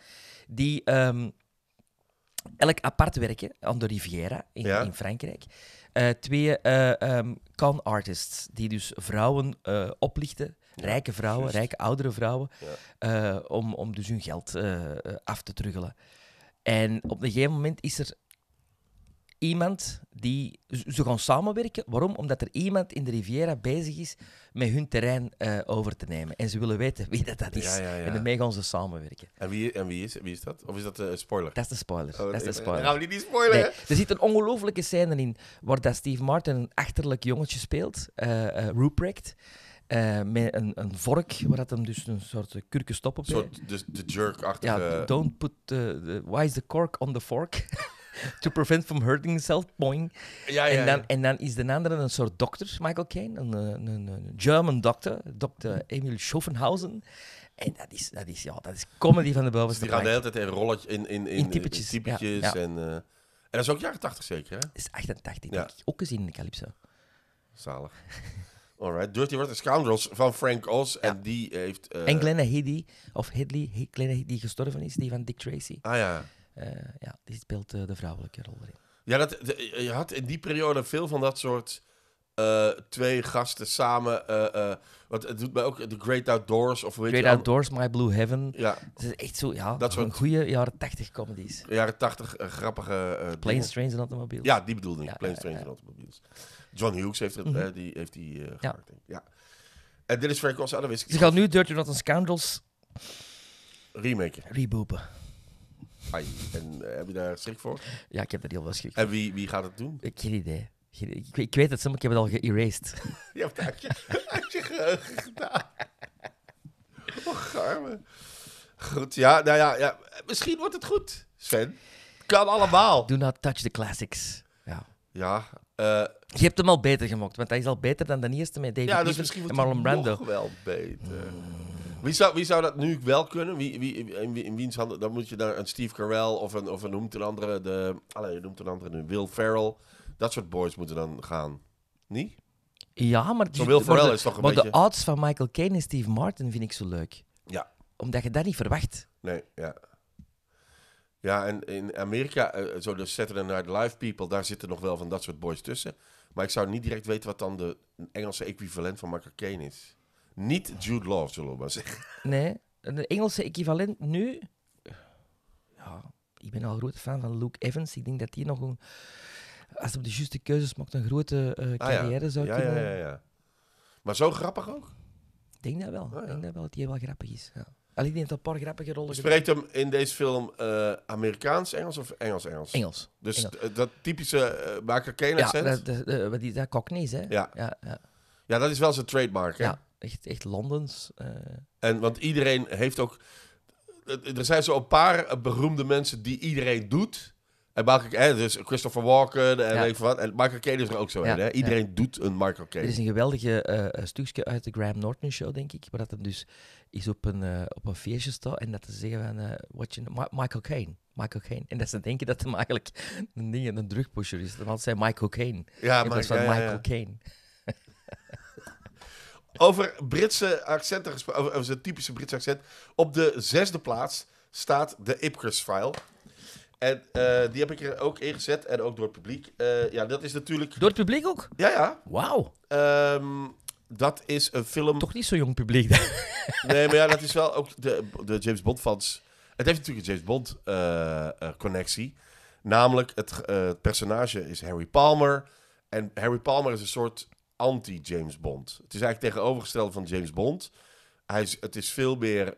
die ehm, elk apart werken aan de Riviera in, ja. Frankrijk. twee um, con artists die dus vrouwen oplichten rijke vrouwen, rijke oudere vrouwen, eh, om, om dus hun geld eh, eh, af te truggelen. En op een gegeven moment is er iemand die... Ze gaan samenwerken. Waarom? Omdat er iemand in de Riviera bezig is met hun terrein over te nemen. En ze willen weten wie dat, dat is. En daarmee gaan ze samenwerken. En wie, en wie, is, wie is dat? Of is dat een spoiler? Dat is een spoiler. Oh, dat is de spoiler. Nou, niet die spoiler, Er zit een ongelofelijke scène in waar dat Steve Martin een achterlijk jongetje speelt. Uh, Ruprecht. Eh, met een, een vork, waar dat hem dus een soort kurkenstop op soort de, de jerk-achtige... Ja, don't put... The, why is the cork on the fork? to prevent from hurting himself, boing. Ja, ja, en, dan, en dan is de andere een soort dokter, Michael Caine, eh, een, een, een German dokter, dokter Emil Schoffenhausen. En dat is, dat is, ja, dat is comedy van de dus bovenste Die gaan de hele tijd in, rolletje, in, in, in, in eh, typetjes. typetjes en, en dat is ook jaren 80 zeker, hè? Dat is 88, denk ik. Ook gezien in de Calypso. Zalig. Alright, Dirty Rotten Scoundrels van Frank Oz. En die heeft... Eh, en Glenna Hiddy, of Hidley, kleine die gestorven is, die van Dick Tracy. Ah ja. Eh, ja, die speelt eh, de vrouwelijke rol erin. Ja, dat, je had in die periode veel van dat soort twee gasten samen. wat, het doet mij ook The Great Outdoors. Of weet Great Outdoors, My Blue Heaven. Ja. dat is echt zo, ja, dat soort goede jaren tachtig comedies. Jaren tachtig grappige... Planes, Trains en Automobiles. Ja, die bedoelde ik. Ja, Strange en Automobiles. John Hughes heeft, mhm. die, heeft die uh, gemaakt, ja. ja. En dit is Frank Ocean, dat wist ik. Ze gaat nu Dirty Rotten Scandals... Remaken. Reboopen. Ai, en eh, heb je daar schrik voor? Ja, ik heb daar heel veel schrik En wie, wie gaat het doen? Ik heb geen idee. Ik, weet het, maar ik heb het al geërased. Je hebt het uit je, geheugen gedaan. Oh, arme. Goed, ja, nou ja, ja, misschien wordt het goed, Sven. Kan allemaal. Do not touch the classics. Ja. Ja, uh, je hebt hem al beter gemokt, want hij is al beter dan de eerste met David ja, dus misschien en Marlon Brando. Nog wel beter. Wie zou, wie zou dat nu wel kunnen? Wie, wie, in, in wiens handen? Dan moet je naar een Steve Carell of een, of een noemt een andere, de, allez, noemt een andere nu, Will Ferrell. Dat soort boys moeten dan gaan. Niet? Ja, maar, die, Will Ferrell is toch een maar beetje... de odds van Michael Caine en Steve Martin vind ik zo leuk. Ja. Omdat je dat niet verwacht. Nee, ja. Ja, en in Amerika, eh, zo dus de Saturday Night Live people, daar zitten nog wel van dat soort boys tussen. Maar ik zou niet direct weten wat dan de Engelse equivalent van Michael Caine is. Niet Jude Law, zullen we maar zeggen. Nee, de Engelse equivalent nu... Ja, ik ben al een grote fan van Luke Evans. Ik denk dat hij nog een... Als op de juiste keuzes maakt, een grote eh, ah, carrière zou kunnen... Ja, ja, ja, ja. Maar zo grappig ook? Ik denk dat wel. Ah, ik denk dat wel, dat hij wel grappig is, ja. Alleen paar grappige rollen. Spreekt hem in deze film eh, Amerikaans Engels of Engels Engels? Engels. Dus eh, dat typische uh, eh, Macacaine ja, Dat, dat, Cockneys, hè? Ja. Ja, ja. dat is wel zijn trademark, hè? Ja, echt, echt Londens. En want iedereen heeft ook... Er zijn zo een paar beroemde mensen die iedereen doet. En Michael, hè, dus Christopher Walken en ja. weet wat. En Michael Caine is er ook zo in. Hè? Iedereen doet een Michael Caine. Er is een geweldige eh, eh, stukje uit de Graham Norton show, denk ik. Waar dat hem dus is op een, eh, op een feestje staat en dat ze zeggen van... wat je, Michael Caine. Michael Caine. En dat ze denken dat hem eigenlijk een, ding, een drugpusher is. ze zei Michael Caine. Ja, maar, van Michael Caine. over Britse accenten gesproken, over, zijn typische Britse accent. Op de zesde plaats staat de Ipcress File. En eh, die heb ik er ook in gezet. En ook door het publiek. Eh, ja, dat is natuurlijk... Door het publiek ook? Ja, ja. Wauw. Ehm, dat is een film... Toch niet zo jong publiek. Dan. nee, maar ja, dat is wel ook de, de James Bond fans. Het heeft natuurlijk een James Bond eh, connectie. Namelijk, het, het personage is Harry Palmer. En Harry Palmer is een soort anti-James Bond. Het is eigenlijk tegenovergestelde van James Bond. Hij is, het is veel meer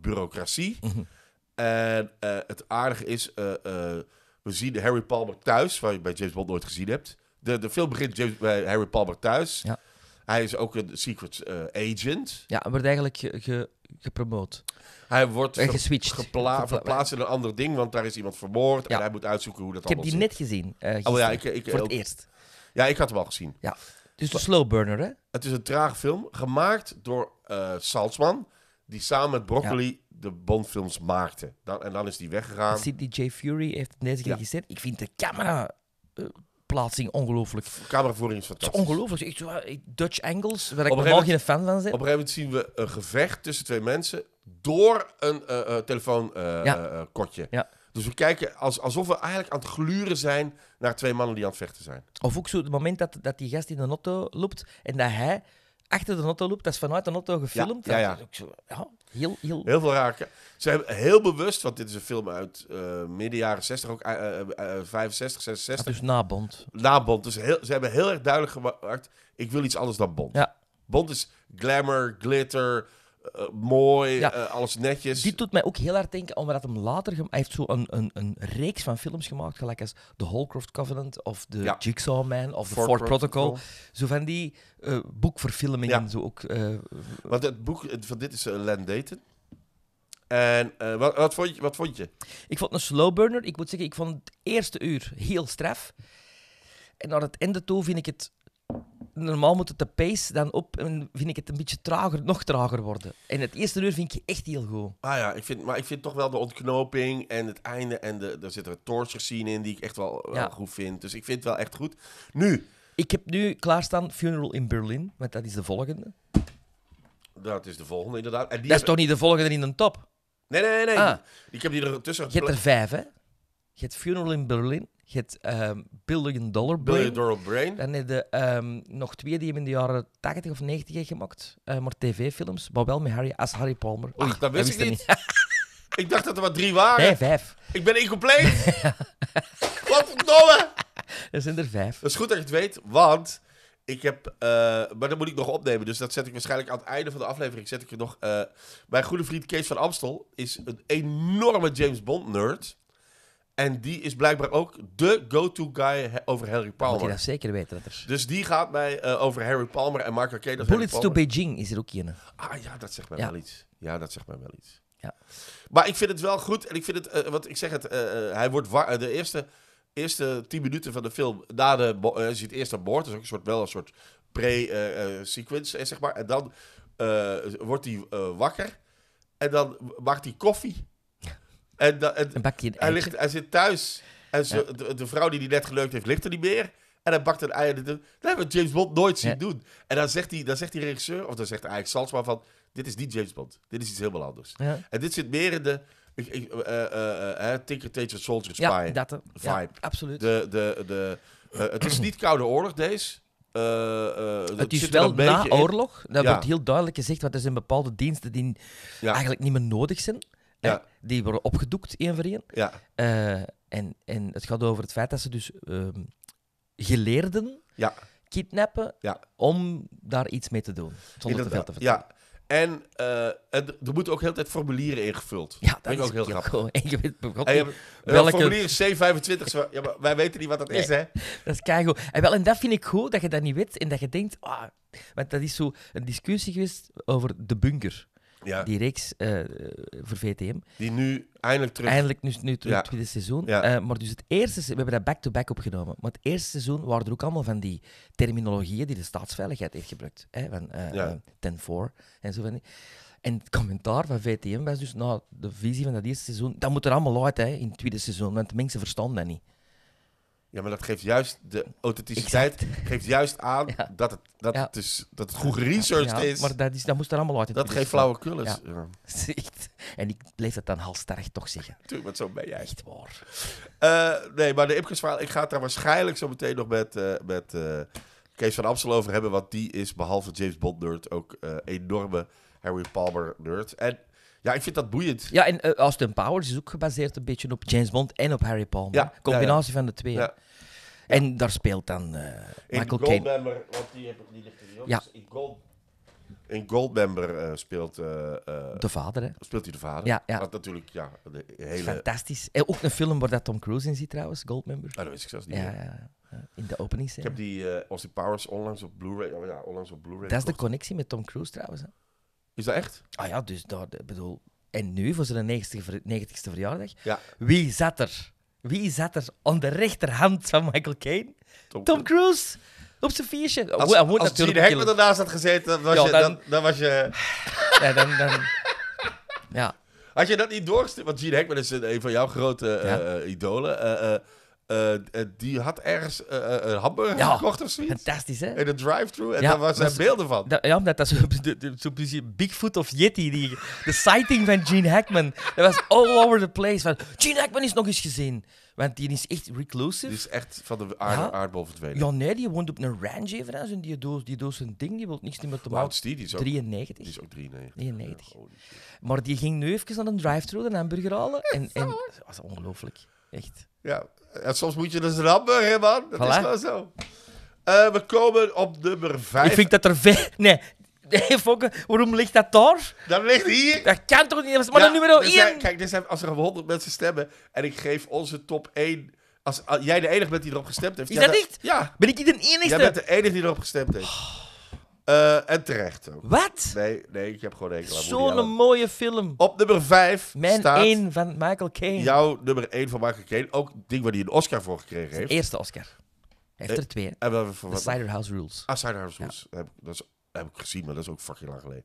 bureaucratie. Mhm. En eh, het aardige is, eh, eh, we zien Harry Palmer thuis, waar je bij James Bond nooit gezien hebt. De, de film begint James, bij Harry Palmer thuis. Ja. Hij is ook een secret agent. Ja, hij wordt eigenlijk ge, gepromoot. Hij wordt ge geswitcht. Gepla verplaatst in een ander ding, want daar is iemand vermoord. En hij moet uitzoeken hoe dat allemaal Ik heb die net gezien. oh, ja, ik, ik, voor het eerst. Ja, ik had hem al gezien. Ja. Dus de slow burner, hè? Het is een traag film, gemaakt door Salzman, die samen met Broccoli de Bondfilms maakte. Dan, en dan is die weggegaan. die Jay Fury heeft het net keer gezet. Ik vind de camera... Eh, plaatsing ongelooflijk. Cameravoering is fantastisch. Het is ongelooflijk. Eh, Dutch angles, waar ik een geen fan van zit. Op een gegeven moment zien we een gevecht tussen twee mensen door een uh, eh, telefoonkotje. Dus we kijken alsof we eigenlijk aan het gluren zijn naar twee mannen die aan het vechten zijn. Of ook zo het moment dat, dat die gast in de auto loopt en dat hij achter de auto loopt. Dat is vanuit de auto gefilmd. Ja, ja, is ook zo, heel, heel... heel veel raken. Ze hebben heel bewust, want dit is een film uit uh, midden jaren 60, ook 65, 66. dus na nabond Na Dus heel, ze hebben heel erg duidelijk gemaakt, ik wil iets anders dan Bond. Ja. Bond is glamour, glitter, eh, mooi, eh, alles netjes. Dit doet mij ook heel hard denken, omdat hem later... Hij heeft zo een, een, een reeks van films gemaakt, gelijk als The Holcroft Covenant of The Jigsaw Man of The Ford, Protocol. Zo van die uh, boekverfilmingen. Zo ook, Want het boek van dit is Land Dayton. En wat, wat, vond je, wat vond je? Ik vond een slow burner. Ik moet zeggen, ik vond het eerste uur heel straf. En naar het einde toe vind ik het normaal moet het de pace dan op en vind ik het een beetje trager, nog trager worden. En het eerste uur vind ik echt heel goed. Ah ja, ik vind, maar ik vind toch wel de ontknoping en het einde en de, er zit een torture scene in die ik echt wel, goed vind. Dus ik vind het wel echt goed. Nu. Ik heb nu klaarstaan Funeral in Berlin, want dat is de volgende. Dat is de volgende, inderdaad. dat is toch niet de volgende in een top? Nee, nee, nee. Ah. Ik heb die tussen. Je hebt er vijf, hè? Je hebt Funeral in Berlin, je hebt ehm, Billion Dollar Brain. en Dan ehm, nog twee die hem in de jaren 80 of 90 gemaakt. Uh, maar tv-films, maar wel met Harry, als Harry Palmer. Oei, dat wist, ik niet. ik dacht dat er maar drie waren. Nee, vijf. Ik ben incompleet. Wat verdomme. Er zijn er vijf. Dat is goed dat je het weet, want... Ik heb, eh, maar dat moet ik nog opnemen. Dus dat zet ik waarschijnlijk aan het einde van de aflevering. Zet ik er nog. Eh, mijn goede vriend Kees van Amstel is een enorme James Bond nerd. En die is blijkbaar ook de go-to guy over Harry Palmer. je zeker weten. Dat er... Dus die gaat mij eh, over Harry Palmer en Mark Arcade. Bullets to Beijing is er ook in. Ah ja, dat zegt mij wel iets. Ja, dat zegt mij wel iets. Ja. Maar ik vind het wel goed. En ik vind het, uh, eh, want ik zeg het, eh, hij wordt de eerste, eerste tien minuten van de film, na de, hij ziet eerst aan boord. dat is ook een soort, wel een soort pre-sequence, zeg maar. En dan wordt hij wakker en dan maakt hij koffie. En, een bakje hij, ligt, hij zit thuis en zo, de, vrouw die die net geleukt heeft, ligt er niet meer. En hij bakt een ei. Dat hebben we James Bond nooit zien doen. En dan zegt, die, dan zegt die regisseur, of dan zegt eigenlijk Salsma van... Dit is niet James Bond. Dit is iets helemaal anders. En dit zit meer in de... Ik, ik, uh, uh, uh, Tinker Tailor Soldier Spy dat, eh, vibe. absoluut. De, de, de, eh, het is niet Koude Oorlog, deze. Uh, uh, het is wel na oorlog. Daar wordt heel duidelijk gezegd, want er zijn bepaalde diensten die eigenlijk niet meer nodig zijn. Ja. Die worden opgedoekt, één voor één. Ja. Eh, en, en het gaat over het feit dat ze dus ehm, geleerden ja. kidnappen om daar iets mee te doen. Zonder te veel te vertellen. Ja. En eh, er moeten ook heel veel formulieren ingevuld. Ja, dat is ook heel grappig. weet eh, welke... formulier C25. ja, maar wij weten niet wat dat is, hè? Dat is keigoed. En, wel, en dat vind ik goed, dat je dat niet weet en dat je denkt... Ah, want dat is zo een discussie geweest over de bunker. Ja. Die reeks eh, eh, voor VTM. Die nu eindelijk terug... Eindelijk nu, nu terug, het tweede seizoen. Eh, maar dus het eerste... We hebben dat back-to-back opgenomen. Maar het eerste seizoen waren er ook allemaal van die terminologieën die de staatsveiligheid heeft gebruikt. Hè? Van uh, ten voor en zo van En het commentaar van VTM was dus, nou, de visie van dat eerste seizoen, dat moet er allemaal uit hè, in het tweede seizoen, want de mensen verstaan dat niet. Ja, maar dat geeft juist de authenticiteit. Geeft juist aan dat, het, dat, het is, dus- dat het goed geresearched ja, is. Maar dat, is, dat moest er allemaal uit. dat geeft flauwe kulles. En ik bleef dat dan halsterig toch zeggen. Tuurlijk, want zo ben jij. Echt waar. Eh, nee, maar de Ipkes Ik ga het daar waarschijnlijk zo meteen nog met, eh, met uh, Kees van Amstel over hebben. Want die is behalve James Bond nerd ook enorme Harry Palmer nerd. En ja, ik vind dat boeiend. Ja, en uh, Austin Powers is ook gebaseerd een beetje op James Bond en op Harry Palmer. Ja, combinatie van de twee. En daar speelt dan uh, Michael Caine. want die heb ik niet liggen. Ja. Dus in Gold... In Goldmember eh, speelt... de vader, hè? Speelt hij de vader. Ja, ja. natuurlijk, ja, de hele... Fantastisch. En ook een film waar dat Tom Cruise in zit, trouwens, Goldmember. Ah, dat is ik niet. Ja, ja, in de opening scene. Ik heb die Austin Powers onlangs op Blu-ray... Oh ja, onlangs op Blu-ray. Dat is de connectie met Tom Cruise, trouwens. Hè? Is dat echt? Ah ja, dus daar bedoel. En nu voor zijn 90 ste verjaardag. Ja. Wie zat er? Wie zat er aan de rechterhand van Michael Caine? Tom, Cruise. Op zijn fietsje. Als, je als Gene Hackman ernaast had gezeten, was je, dan, was je... Ja, dan... dan ja. Had je dat niet doorgestuurd? Want Gene Hackman is een van jouw grote ja. Eh, eh, idolen. Eh, eh, eh, die had ergens eh, een hamburger gekocht of zoiets. Fantastisch, hè? In de drive-thru. En daar was zijn beelden van. ja, omdat dat zo, de, Bigfoot of Yeti, die, de sighting van Gene Hackman. Dat was all over the place. Van, Gene Hackman is nog eens gezien. Want die is echt reclusive. Die is echt van de aard, ja. aardbol verdwenen. Ja, nee, die woont op een ranch even. en die doos, die doos zijn ding, die wil niks meer te maken. Hoe die? is ook 93. Die is ook 93. 93. maar die ging nu even naar een drive-thru een hamburger halen. En, en dat was ongelooflijk. Echt. Ja, soms moet je dus een hamburger, man. Dat is wel zo. Eh, we komen op nummer 5. Ik vind dat er vijf... Nee, Nee, waarom ligt dat daar? Dat ligt hier. Dat kan toch niet? Maar ja, nummer 1. kijk, als er 100 mensen stemmen en ik geef onze top 1. Als, jij de enige bent die erop gestemd heeft. Is ja, dat niet? Ja. Ben ik niet de enige? Jij bent de enige die erop gestemd heeft. Eh, en terecht ook. Wat? Nee, nee, ik heb gewoon één Zo'n mooie film. Op nummer 5 Mijn staat... 1 van Michael Caine. Jouw nummer 1 van Michael Caine. Ook ding waar hij een Oscar voor gekregen heeft. eerste Oscar. Hij heeft er eh, twee. En, The House Rules. Ah, Cider House Rules. Dat is heb ik gezien, maar dat is ook fucking lang geleden.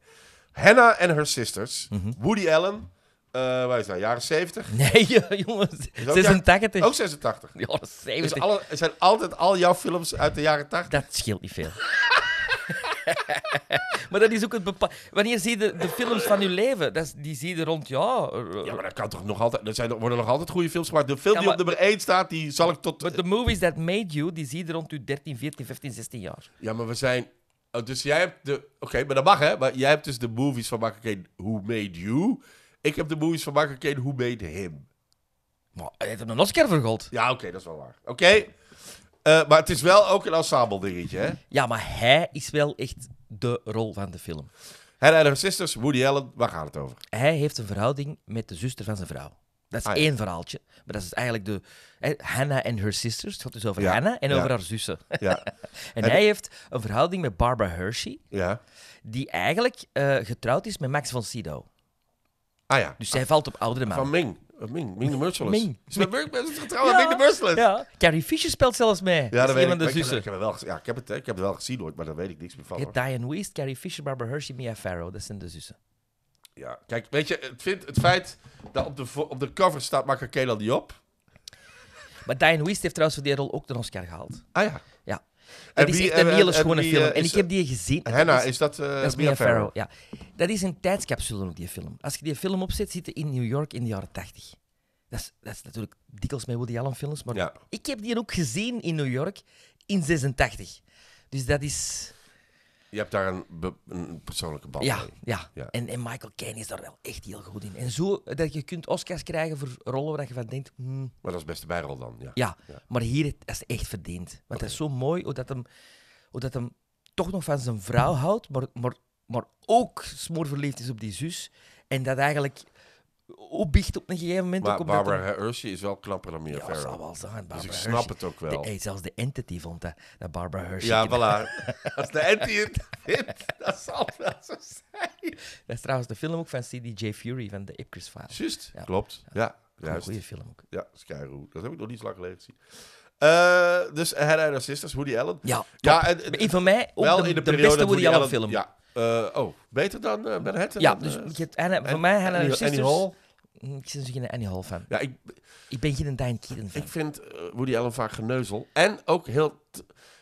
Hannah and Her Sisters. Mhm. Woody Allen. Uh, waar is dat? Jaren 70? Nee, jongens. 86. Ook 86. Ja, 70. Dus alle, zijn altijd al jouw films uit de jaren 80? Dat scheelt niet veel. maar dat is ook het bepaalde. Wanneer zie je de, films van je leven? Dat die zie je rond, jou. Eh, ja, maar dat kan toch nog altijd. Er, zijn, er worden nog altijd goede films gemaakt. De film die op nummer 1 staat, die zal ik tot. But the movies that made you, die zie je rond je 13, 14, 15, 16 jaar. Ja, maar we zijn Oh, dus jij hebt de... Oké, maar dat mag hè. Maar jij hebt dus de movies van Michael Caine, Who Made You. Ik heb de movies van Michael Caine, Who Made Him. Maar hij heeft hem een losker vergold. Ja, oké, dat is wel waar. Oké. Eh, maar het is wel ook een ensemble dingetje, hè? Ja, maar hij is wel echt de rol van de film. Hij en Sisters, Woody Allen, waar gaat het over? Hij heeft een verhouding met de zuster van zijn vrouw. Dat is ah, één verhaaltje. Maar dat is dus eigenlijk de... Hè, Hannah and Her Sisters. Het gaat dus over ja. Hannah en over haar zussen. en, en, hij heeft een verhouding met Barbara Hershey. Die eigenlijk eh, getrouwd is met Max von Sydow. Ah ja. Dus zij valt op oudere mannen. Van Ming. Ming, Ming de Merciless. Ming. Ze is getrouwd met Ming de Merciless. Ja. Carrie Fisher speelt zelfs mee. Ja, dat weet ik. Ik, heb, wel, ja, ik, heb het, ik heb het wel gezien hoor, maar daar weet ik niks meer van. Het Diane Weist, Carrie Fisher, Barbara Hershey, Mia Farrow. Dat zijn de zussen ja, kijk, weet je, het, vindt, het feit dat op de, op de cover staat Makakela die op. Maar Diane Wiest heeft trouwens voor die rol ook de Oscar gehaald. Ah ja. Ja. Het is een hele schone film. Eh, en ik heb die gezien. Henna, is, is, dat... Uh, dat Mia Farrow. ja. Dat is een tijdscapsule ook, die film. Als je die film opzet, zit in New York in de jaren tachtig. Dat is, dat is natuurlijk dikwijls met Woody Allen films, maar ik heb die ook gezien in New York in 86. Dus dat is... Je hebt daar een, persoonlijke band ja, mee. Ja, ja. En, en Michael Caine is daar wel echt heel goed in. En zo eh, dat je kunt Oscars krijgen voor rollen waar je van denkt... Hmm. Maar dat is beste bijrol dan, ja. ja. maar hier is het echt verdiend. Want het is zo mooi hoe dat hem, hoe dat hem toch nog van zijn vrouw houdt, maar, maar, maar ook smoorverliefd is op die zus. En dat eigenlijk opbicht op een gegeven moment. Maar ook Maar Barbara Hershey is wel knapper dan Mia ja, Farrow. zou wel zijn. Barbara dus ik snap het ook wel. De, zelfs de Entity vond dat, dat Barbara Hershey... Ja, voilà. Als de Entity... Dat zal wel zo zijn. Dat is trouwens de film ook van CDJ Fury, van de Ipcris Files Juist, klopt. Ja, ja Een goede film ook. Ja, Skyro. Dat heb ik nog niet zo lang geleden gezien. Uh, dus Head Sisters, Woody Allen. Ja, ja en, van mij ook wel de, in de, beste Woody, Allen, film. Ja. Eh, oh, beter dan Ben eh, Manhattan? Ja, dus je en, voor mij Head Sisters... Hall? Mm, ik ben geen Annie Hall fan. Ja, ik, ik ben geen Diane Keaton fan. Ik vind Woody Allen vaak geneuzel. En ook heel...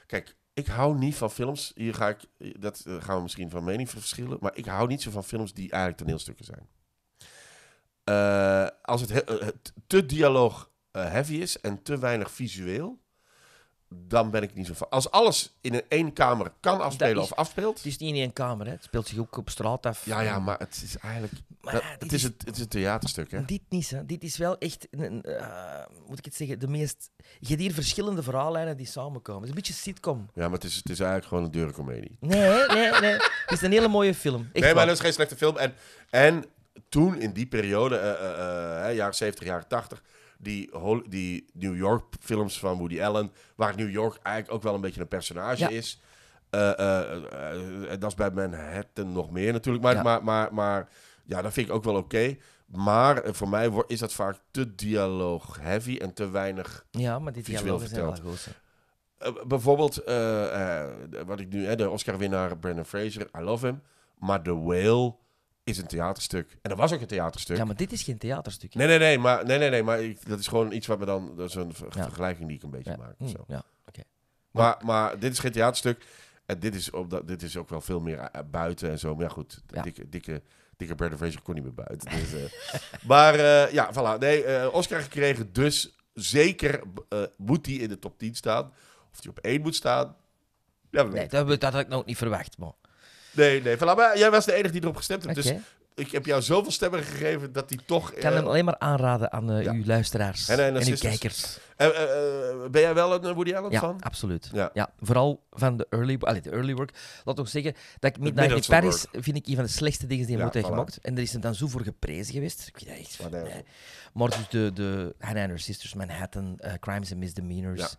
Kijk, ik hou niet van films. Hier ga ik, dat eh, gaan we misschien van mening verschillen. Maar ik hou niet zo van films die eigenlijk toneelstukken zijn. Eh, als het, het eh, te dialoog heavy is en te weinig visueel, dan ben ik niet zo van. Als alles in een één kamer kan afspelen of afspeelt. Het is niet in één kamer, hè? het speelt zich ook op straat af. Ja, ja maar het is eigenlijk. dat, het, is, het, is een theaterstuk. Hè? Dit niet, hè? Dit is wel echt, een, eh, moet ik het zeggen, de meest. Je hebt hier verschillende verhaallijnen die samenkomen. Het is een beetje sitcom. Ja, maar het is, het is eigenlijk gewoon een deurencomedie. Nee, nee, nee. het is een hele mooie film. nee, maar het dat is geen slechte film. En, en toen in die periode, uh, jaren 70, jaren 80 die, die New York films van Woody Allen, waar New York eigenlijk ook wel een beetje een personage is. Eh, eh, eh, dat is bij men Manhattan nog meer natuurlijk. Maar, ja. maar, maar, maar ja, dat vind ik ook wel oké. Maar voor mij is dat vaak te dialoog-heavy en te weinig Ja, maar die goed. bijvoorbeeld, wat ik nu, hè, de Oscar-winnaar Brandon Fraser, I love him. Maar The Whale is een theaterstuk. En dat was ook een theaterstuk. Ja, maar dit is geen theaterstuk. Nee, nee, nee, maar, nee, nee, nee, maar ik, dat is gewoon iets wat me dan... Dat is een vergelijking die ik een beetje maak. Hmm, zo. Ja, oké. Maar, maar dit is geen theaterstuk. En dit is, op dat, dit is ook wel veel meer eh, buiten en zo. Maar ja, goed, dikke... dikke Dikke Brendan Fraser kon niet meer buiten. Dus, eh. maar eh, ja, voilà. Nee, Oscar gekregen. Dus zeker moet hij in de top 10 staan. Of hij op 1 moet staan. Ja, nee, dat, had ik nog niet verwacht, man. Nee, nee. jij was de enige die erop gestemd heeft. Dus ik heb jou zoveel stemmen gegeven dat die toch... Ik kan hem eh, alleen maar aanraden aan eh, uw luisteraars en, eh, uw kijkers. ben jij wel een Woody Allen ja, Absoluut. Ja. vooral van de early, allee, de early work. Laat toch zeggen dat ik Midnight in Paris vind ik een van de slechtste dingen die hij moet heeft gemaakt. En er is hem dan zo voor geprezen geweest. Ik weet echt van, nee. Maar dus de, de Hannah and Her Sisters, Manhattan, Crimes and Misdemeanors...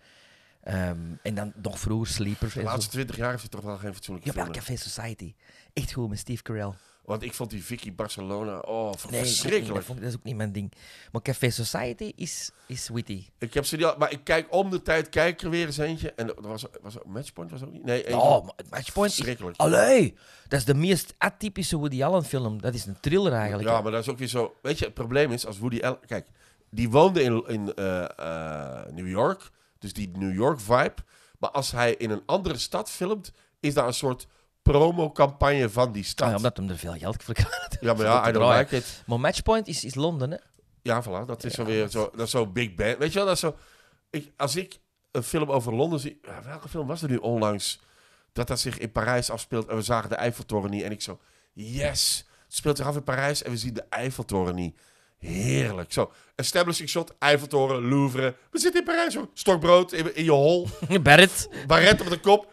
Ehm, en dan nog vroeger Sleeper. De laatste twintig jaar heeft hij toch wel geen fatsoenlijke Ja, wel Café Society. Echt goed met Steve Carell. Want ik vond die Vicky Barcelona, oh, verschrikkelijk. dat, is ook niet mijn ding. Maar Café Society is, is witty. Ik heb ze niet al, maar ik kijk om de tijd, kijk er weer eens eentje. En er was, was Matchpoint was ook niet? Nee, even. Oh, Matchpoint verschrikkelijk. allee, dat is de meest atypische Woody Allen film. Dat is een thriller eigenlijk. Ja, maar dat is ook weer zo. Weet je, het probleem is als Woody Allen... Kijk, die woonde in, in eh, eh, New York... Dus die New York vibe. Maar als hij in een andere stad filmt, is daar een soort promocampagne van die stad. Ah, ja, omdat hem er veel geld voor kan. Ja, maar ja, I don't like it. Maar Matchpoint is, is Londen, hè? Ja, voilà. Dat is ja, zo weer zo, dat is zo big band. Weet je wel, dat zo... Ik, als ik een film over Londen zie... welke film was er nu onlangs? Dat dat zich in Parijs afspeelt en we zagen de Eiffeltoren niet. En ik zo, yes! Het speelt zich af in Parijs en we zien de Eiffeltoren niet. Heerlijk. Zo, establishing shot, Eiffeltoren, Louvre. We zitten in Parijs hoor. Stokbrood in, je hol. Barrett. Barret op de kop.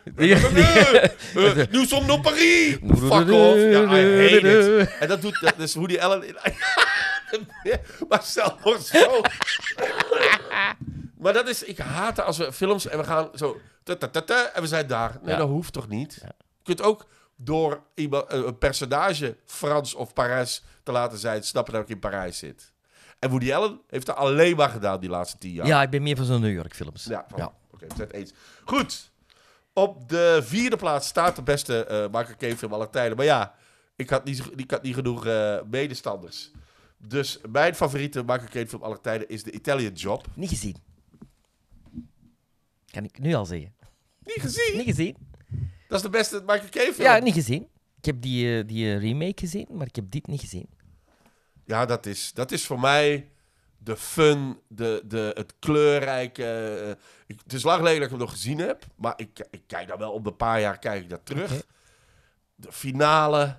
Nu som no Paris. Fuck off. Ja, En dat doet dat, dus Woody Allen maar stel wordt zo... maar dat is... Ik haat als we films en we gaan zo... Ta, en we zijn daar. Nee, dat hoeft toch niet? Je kunt ook door eh, een personage Frans of Parijs te laten zijn, snappen dat ik in Parijs zit. En Woody Allen heeft dat alleen maar gedaan die laatste tien jaar. Ja, ik ben meer van zo'n New York films. Ja, oké, okay, het eens. Goed, op de vierde plaats staat de beste uh, Michael Caine film aller tijden. Maar ja, ik had niet, ik had niet genoeg eh, medestanders. Dus mijn favoriete Michael Caine film aller tijden is The Italian Job. Niet gezien. Kan ik nu al zeggen. Niet gezien? Niet gezien. Dat is de beste Michael Caine film. Ja, niet gezien. Ik heb die, eh, die eh, remake gezien, maar ik heb dit niet gezien. Ja, dat is, dat is voor mij de fun, de, de, het kleurrijke. Eh, ik, het is lang geleden dat ik hem nog gezien heb, maar ik, ik kijk daar wel op een paar jaar kijk ik daar terug. De finale.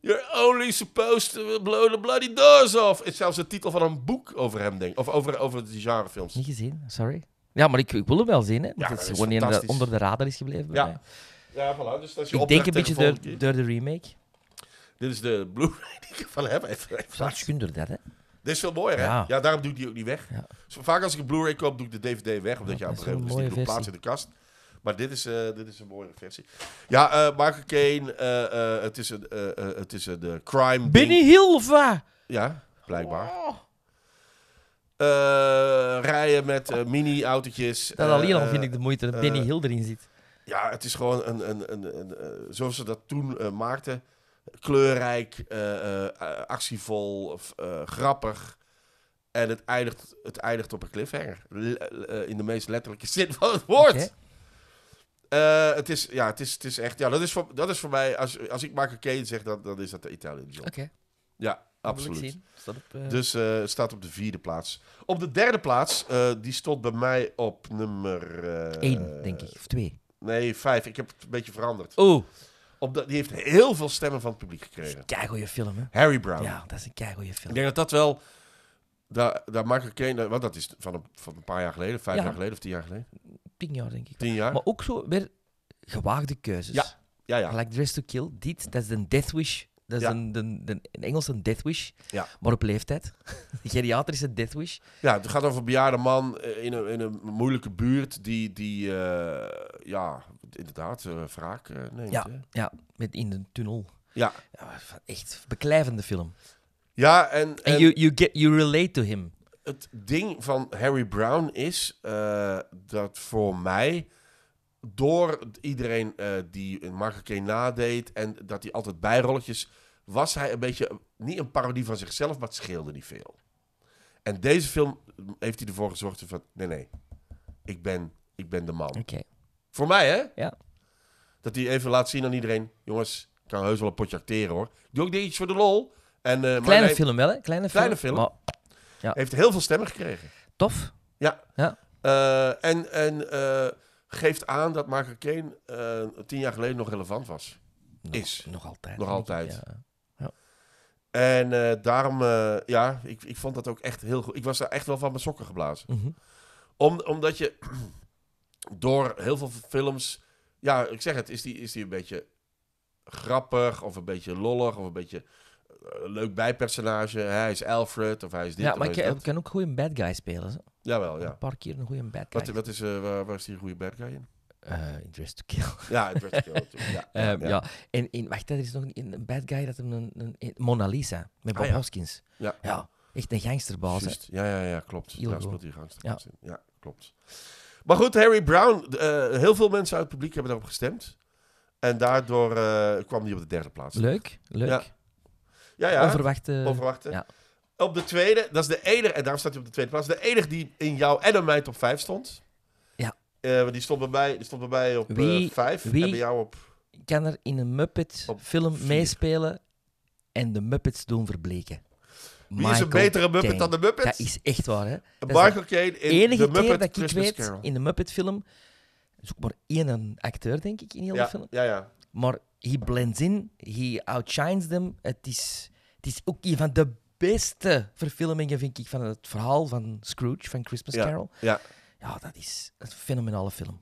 You're only supposed to blow the bloody doors off. Is zelfs de titel van een boek over hem, denk Of over, over die genrefilms. Niet gezien, sorry. Ja, maar ik, ik wil hem wel zien, hè. Ja, dat, is gewoon niet onder de radar is gebleven bij ja. mij. Dus ik denk een beetje door, door de remake. Dit is de Blu-ray die ik van heb. Even, daar dat, hè? Dit is veel mooier, hè? Ja. daarom doe ik die ook niet weg. Dus vaak als ik een Blu-ray koop, doe ik de DVD weg. Omdat ja, je op een gegeven moment dus die plaats in de kast. Maar dit is, eh, dit is een mooie versie. Ja, uh, Michael eh, het is een, het is een crime. Benny Hilva! Ja, blijkbaar. Oh. rijden met mini-autootjes. Dat alleen al vind ik de moeite dat Benny Hil erin zit. Ja, het is gewoon een, een, een, een eh, zoals ze dat toen eh, maakten, kleurrijk, eh, actievol, grappig. En het eindigt, het eindigt op een cliffhanger. in de meest letterlijke zin van het woord. het, is, ja, het, is, het is echt. Ja, dat is voor, dat is voor mij. Als, als ik Michael Caine zeg, dan, dan is dat de Italian Job. Oké. Ja, absoluut. Dus uh, staat op de vierde plaats. Op de derde plaats, die stond bij mij op nummer. 1, denk ik, of twee. Nee, vijf. Ik heb het een beetje veranderd. Oeh. die heeft heel veel stemmen van het publiek gekregen. Dat is een film, hè? Harry Brown. Ja, dat is een keigoeie film. Ik denk dat dat wel... Daar, daar Michael geen. Want dat is van een, van een paar jaar geleden. Vijf jaar geleden of tien jaar geleden. Tien jaar, denk ik. Tien jaar. Maar ook zo weer gewaagde keuzes. Ja. Ja, ja. Like Dress to Kill. Dit, dat is een Death Wish. Dat is ja. een, een, een Engelse Death Wish. Ja. Maar op leeftijd. geriatrische Death Wish. Ja, het gaat over een bejaarde man eh, in een, in een moeilijke buurt die... die eh, ja, inderdaad, uh, wraak eh, neemt. Ja, ja, met in de tunnel. Ja. ja echt beklijvende film. Ja, en... En, you, you, get, you relate to him. Het ding van Harry Brown is eh, dat voor mij door iedereen die Marco Kane nadeed en dat hij altijd bijrolletjes was hij een beetje niet een parodie van zichzelf, maar het scheelde niet veel. En deze film heeft hij ervoor gezorgd van nee nee, ik ben ik ben de man. Oké. Voor mij, hè? Ja. Dat hij even laat zien aan iedereen. Jongens, ik kan heus wel een potje acteren, hoor. doe ook iets voor de lol. En, eh, kleine film wel, hè? Kleine, kleine film. Ja. Heeft heel veel stemmen gekregen. Tof. Ja. ja. Eh, en en eh, geeft aan dat Michael Kane tien jaar geleden nog relevant was. Nog, Is. Nog altijd. Nog altijd. Ja. En daarom, ja, ik, ik vond dat ook echt heel goed. Ik was daar echt wel van mijn sokken geblazen. Mhm. Om, omdat je door heel veel films. Ja, ik zeg het, is die, is die een beetje grappig of een beetje lollig of een beetje eh, leuk bijpersonage. Hij is Alfred of hij is dit. Ja, maar ik kan, kan ook goede bad guy spelen. Zo. Jawel, ja. Een paar keer een goede bad guy. Wat, wat is, uh, waar, is die goede bad guy in? Uh, eh, Interest to Kill. Ja, Dress to Kill. Ehm, ja, ja, ja. En in, wacht, er is nog een, een bad guy dat een, een, Mona Lisa met Bob ah, Hoskins. Ja. Echt een gangsterbaas. Ja, ja, ja, klopt. Daar speelt die gangsterbaas in. Ja, klopt. Maar goed, Harry Brown. Eh, heel veel mensen uit het publiek hebben daarop gestemd. En daardoor eh, kwam hij op de derde plaats. Leuk, leuk. Ja, ja. ja. Onverwachte. Ja. Op de tweede, dat is de enige, en daarom staat hij op de tweede plaats. De enige die in jou en in mij top 5 stond. Ja. Eh, die, stond bij mij, die stond op vijf. 5 wie en bij jou op... kan er in een Muppet film meespelen en de Muppets doen verbleken? Wie is een betere Muppet dan de Muppets? Dat is echt waar, hè? de in enige keer Muppet dat ik Christmas weet, Carol. in de Muppet-film... is ook maar één acteur, denk ik, in heel de film. Ja, ja. Maar he blends in, he outshines them. Het is, ook een van de beste verfilmingen, vind ik, van het verhaal van Scrooge, van Christmas Carol. Ja. ja, dat is een fenomenale film.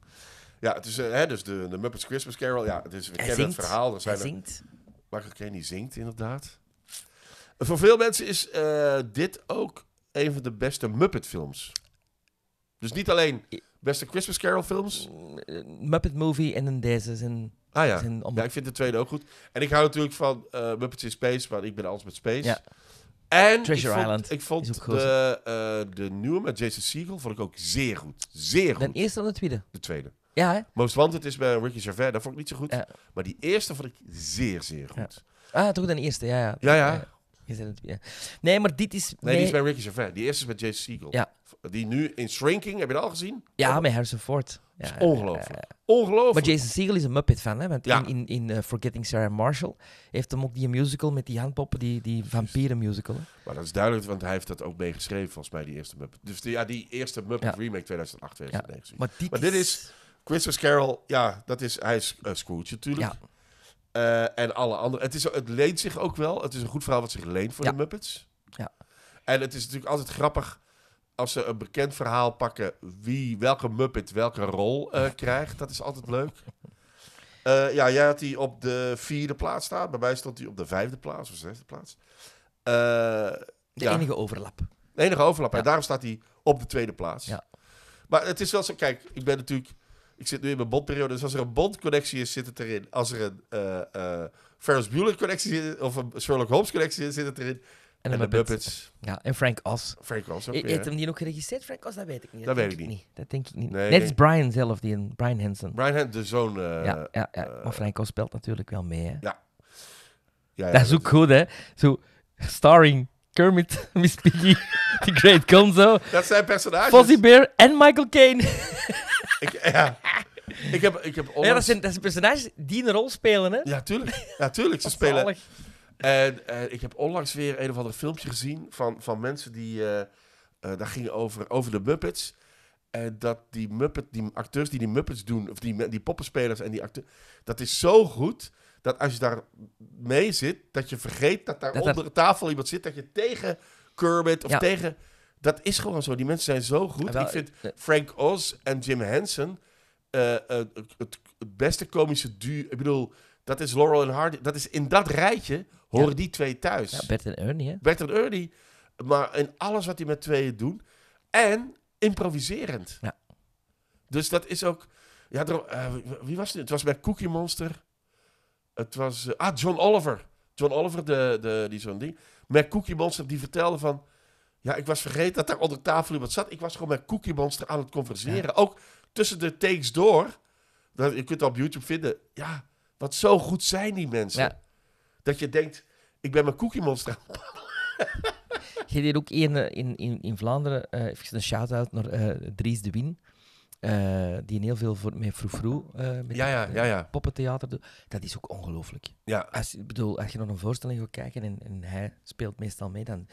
Ja, het is, eh, hè, dus de, de Muppets Christmas Carol, ja, dus we hij kennen het verhaal. Er zijn hij zingt. Michael Caine zingt, inderdaad. Voor veel mensen is eh, dit ook een van de beste Muppet-films. Dus niet alleen beste Christmas Carol films. Mm, Muppet Movie en dan deze zijn... Ah ja. ja, ik vind de tweede ook goed. En ik hou natuurlijk van uh, Muppets in Space, maar ik ben alles met Space. Ja. En Treasure Island. Ik vond de, eh, de nieuwe met Jason Segel vond ik ook zeer goed. Zeer goed. De eerste of de tweede? De tweede. Ja, hè? Most het is bij Ricky Gervais, dat vond ik niet zo goed. Maar die eerste vond ik zeer, zeer goed. Ah, toch de eerste, ja. Ja, ja. ja. Je het, ja. Nee, maar dit is... Nee, die is bij Ricky Gervais. Die eerste is met Jason Siegel. Ja. Die nu in Shrinking, heb je dat al gezien? Ja, met Harrison Ford. Ja, dat ongelooflijk. ongelooflijk. Maar Jason Segel is een Muppet fan, hè? Want in, in, eh, Forgetting Sarah Marshall heeft hem ook die musical met die handpoppen, die, die vampieren musical. Hè? Maar dat is duidelijk, want hij heeft dat ook meegeschreven, volgens mij, die eerste Muppet. Dus ja, die eerste Muppet remake 2008, 2009. Maar, dit, is... dit Christmas Carol, ja, dat is, hij is uh, Scrooge natuurlijk. Ja. Eh, en alle andere. Het, is, het leent zich ook wel. Het is een goed verhaal wat zich leent voor de Muppets. Ja. En het is natuurlijk altijd grappig als ze een bekend verhaal pakken. wie welke Muppet welke rol eh, krijgt. Dat is altijd leuk. Uh, ja, jij had die op de vierde plaats staan. Bij mij stond die op de vijfde plaats of zesde plaats. de ja. enige overlap. De enige overlap. En daarom staat hij op de tweede plaats. Ja. Maar het is wel zo. Kijk, ik ben natuurlijk ik zit nu in mijn bondperiode, dus als er een bondconnectie is, zit het erin. Als er een uh, uh, Ferris Bueller-connectie of een Sherlock Holmes-connectie is, zit het erin. En, de, Muppets. Ja, en Frank Oz. Frank Oz ook, eh, Heeft hem die ook geregistreerd Frank Oz? Dat weet ik niet. Dat, dat weet ik niet. Dat denk ik niet. Nee, Net is Brian zelf, die, een Brian Henson. Brian Henson, de zoon... ja, ja, ja, maar Frank Oz speelt natuurlijk wel mee, Ja. ja, dat is ook goed, hè. Zo, starring Kermit, Miss Piggy, The Great Gonzo. Dat zijn personages. Fozzie Bear en Michael Caine. ik, ja. ik heb, ik heb onlangs... Ja, dat zijn, dat personages die een rol spelen, hè? Ja, tuurlijk. Ja, tuurlijk. Ze spelen... En eh, ik heb onlangs weer een of ander filmpje gezien van, van mensen die... Uh, eh, uh, eh, dat ging over, over de Muppets. En dat die, Muppet, die acteurs die die Muppets doen, of die, die poppenspelers en die acteurs... Dat is zo goed dat als je daar mee zit, dat je vergeet dat daar onder de tafel iemand zit. Dat je tegen Kermit of tegen dat is gewoon zo. Die mensen zijn zo goed. ik vind eh, eh, Frank Oz en Jim Henson eh, het, beste komische duo. Ik bedoel, dat is Laurel en Hardy. Dat is in dat rijtje horen die twee thuis. Bert en Ernie, hè? Bert en Ernie. Maar in alles wat die met tweeën doen. En improviserend. Ja. Dus dat is ook... Ja, er, wie was het? Het was bij Cookie Monster. Het was... ah, John Oliver. John Oliver, de, de, die zo'n ding. Met Cookie Monster, die vertelde van... Ja, ik was vergeten dat daar onder tafel iemand zat. Ik was gewoon met Cookie Monster aan het converseren. Ook tussen de takes door. Dat, je kunt het op YouTube vinden. Ja, wat zo goed zijn die mensen. Dat je denkt, ik ben mijn Cookie Monster aan Je deed ook één eh, in, in, in Vlaanderen, uh, even een shout-out naar eh, Dries de Wien. Uh, die heel veel voor, met Froe Froe, met ja, ja, ja, poppentheater doet. Dat is ook ongelooflijk. Ja. Als, bedoel, als je nog een voorstelling gaat kijken en, en, hij speelt meestal mee, dan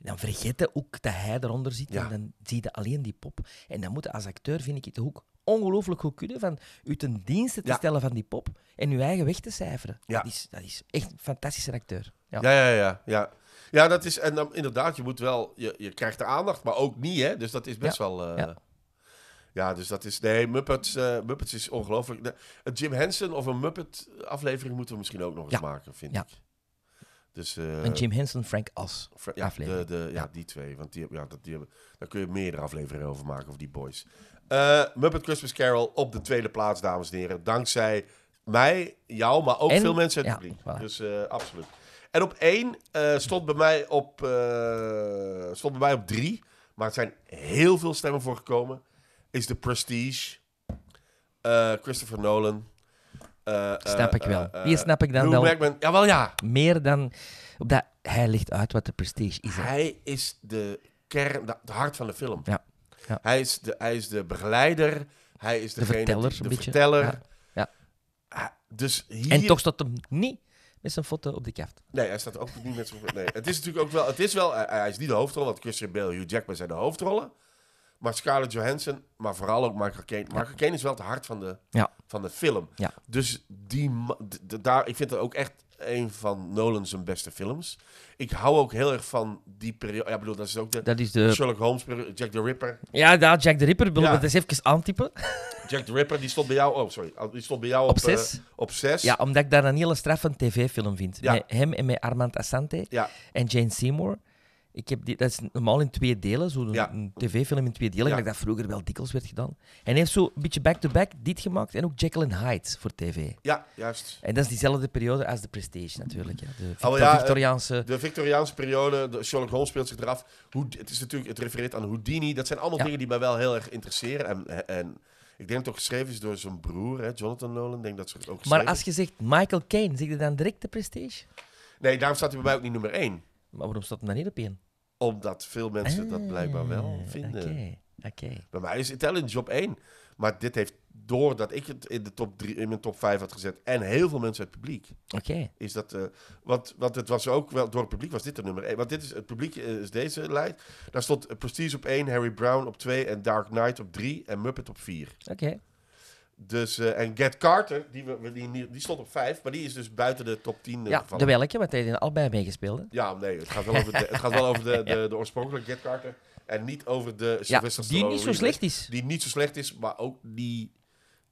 dan vergeten ook dat hij eronder zit en dan zie je alleen die pop. En dan moet als acteur, vind ik het ook ongelooflijk goed kunnen van u ten dienste te stellen van die pop en uw eigen weg te cijferen. Dat, is, dat is echt een fantastische acteur. Ja, ja, ja. ja, ja. ja dat is, en inderdaad, je moet wel, je, je krijgt de aandacht, maar ook niet, hè. Dus dat is best wel... Eh, ja. dus dat is... Nee, Muppets, eh, Muppets is ongelooflijk. Een Jim Henson of een Muppet-aflevering moeten we misschien ook nog eens maken, vind ik. Dus, eh, en Jim Henson, Frank As. ja, de, de, ja, die twee. Want die, ja, dat, die hebben, daar kun je meerdere afleveringen over maken, over die boys. Uh, Muppet Christmas Carol op de tweede plaats, dames en heren. Dankzij mij, jou, maar ook veel mensen uit het publiek. dus eh, absoluut. En op één stond, bij mij op, stond bij mij op drie. Maar er zijn heel veel stemmen voor gekomen. Is de Prestige. Christopher Nolan. Uh, snap ik eh, wel. Hier eh, snap ik dan wel. Blackman. Jawel, ja. Meer dan... dat hij legt uit wat de prestige is. Hij is de kern, het hart van de film. Ja. ja. Hij, is de, hij is de begeleider. Hij is de verteller. een beetje. verteller. Ja. Ah, dus hier... En toch staat hem niet met zijn foto op de kaft. Nee, hij staat ook niet met zijn foto. Nee. het is natuurlijk ook wel... Het is wel hij, is niet de hoofdrol, want Christian Bale en Hugh Jackman zijn de hoofdrollen. Maar Scarlett Johansson, maar vooral ook Mark. Caine. Michael Caine is wel het hart van de, van de film. Dus die, daar, ik vind dat ook echt een van Nolan's beste films. Ik hou ook heel erg van die periode. Ja, bedoel, dat is ook de, Sherlock Holmes periode, Jack the Ripper. Ja, daar, Jack the Ripper. Bedoel, Dat is even aantypen. Jack the Ripper, die stond bij jou... Oh, sorry. Die stond bij jou op... Op eh, zes. op zes. Ja, omdat ik daar een hele straffe tv-film vind. Ja. hem en met Armand Asante. Ja. En Jane Seymour. Ik heb die, dat is normaal in twee delen, zo'n een tv-film in twee delen, gelijk dat vroeger wel dikwijls werd gedaan. En hij heeft zo een beetje back-to-back dit gemaakt en ook Jekyll and Hyde voor tv. Ja, juist. En dat is diezelfde periode als de Prestige natuurlijk. Ja. De ah, Victoriaanse... De Victoriaanse periode, de Sherlock Holmes speelt zich eraf. Hoe, het, is natuurlijk, het refereert aan Houdini. Dat zijn allemaal dingen die mij wel heel erg interesseren. En, eh, en ik denk dat het geschreven is door zijn broer, Jonathan Nolan. Denk dat ze ook maar als je zegt Michael Caine, zeg je dan direct de Prestige? Nee, daarom staat hij bij mij ook niet nummer één. Maar waarom staat hij dan niet op één? Omdat veel mensen ah, dat blijkbaar wel ah, vinden. Oké, okay, oké. Okay. Bij mij is Intelligence op 1. Maar dit heeft, doordat ik het in, de top drie, in mijn top 5 had gezet en heel veel mensen uit het publiek. Oké. Okay. Is dat, uh, want, want het was ook wel, door het publiek was dit de nummer 1. Want dit is, het publiek is deze lijst. Daar stond Prestige op 1, Harry Brown op 2 en Dark Knight op 3 en Muppet op 4. Oké. Okay. Dus, eh, en Get Carter, die, we, die, die stond op 5, maar die is dus buiten de top 10. De eh, ja, de welke, ik hij in allebei meegespeeld. Ja, nee, het gaat wel over de, het gaat wel over de, de, de oorspronkelijke Get Carter. En niet over de Sylvester ja, Die niet zo slecht is. Die niet zo slecht is, maar ook die.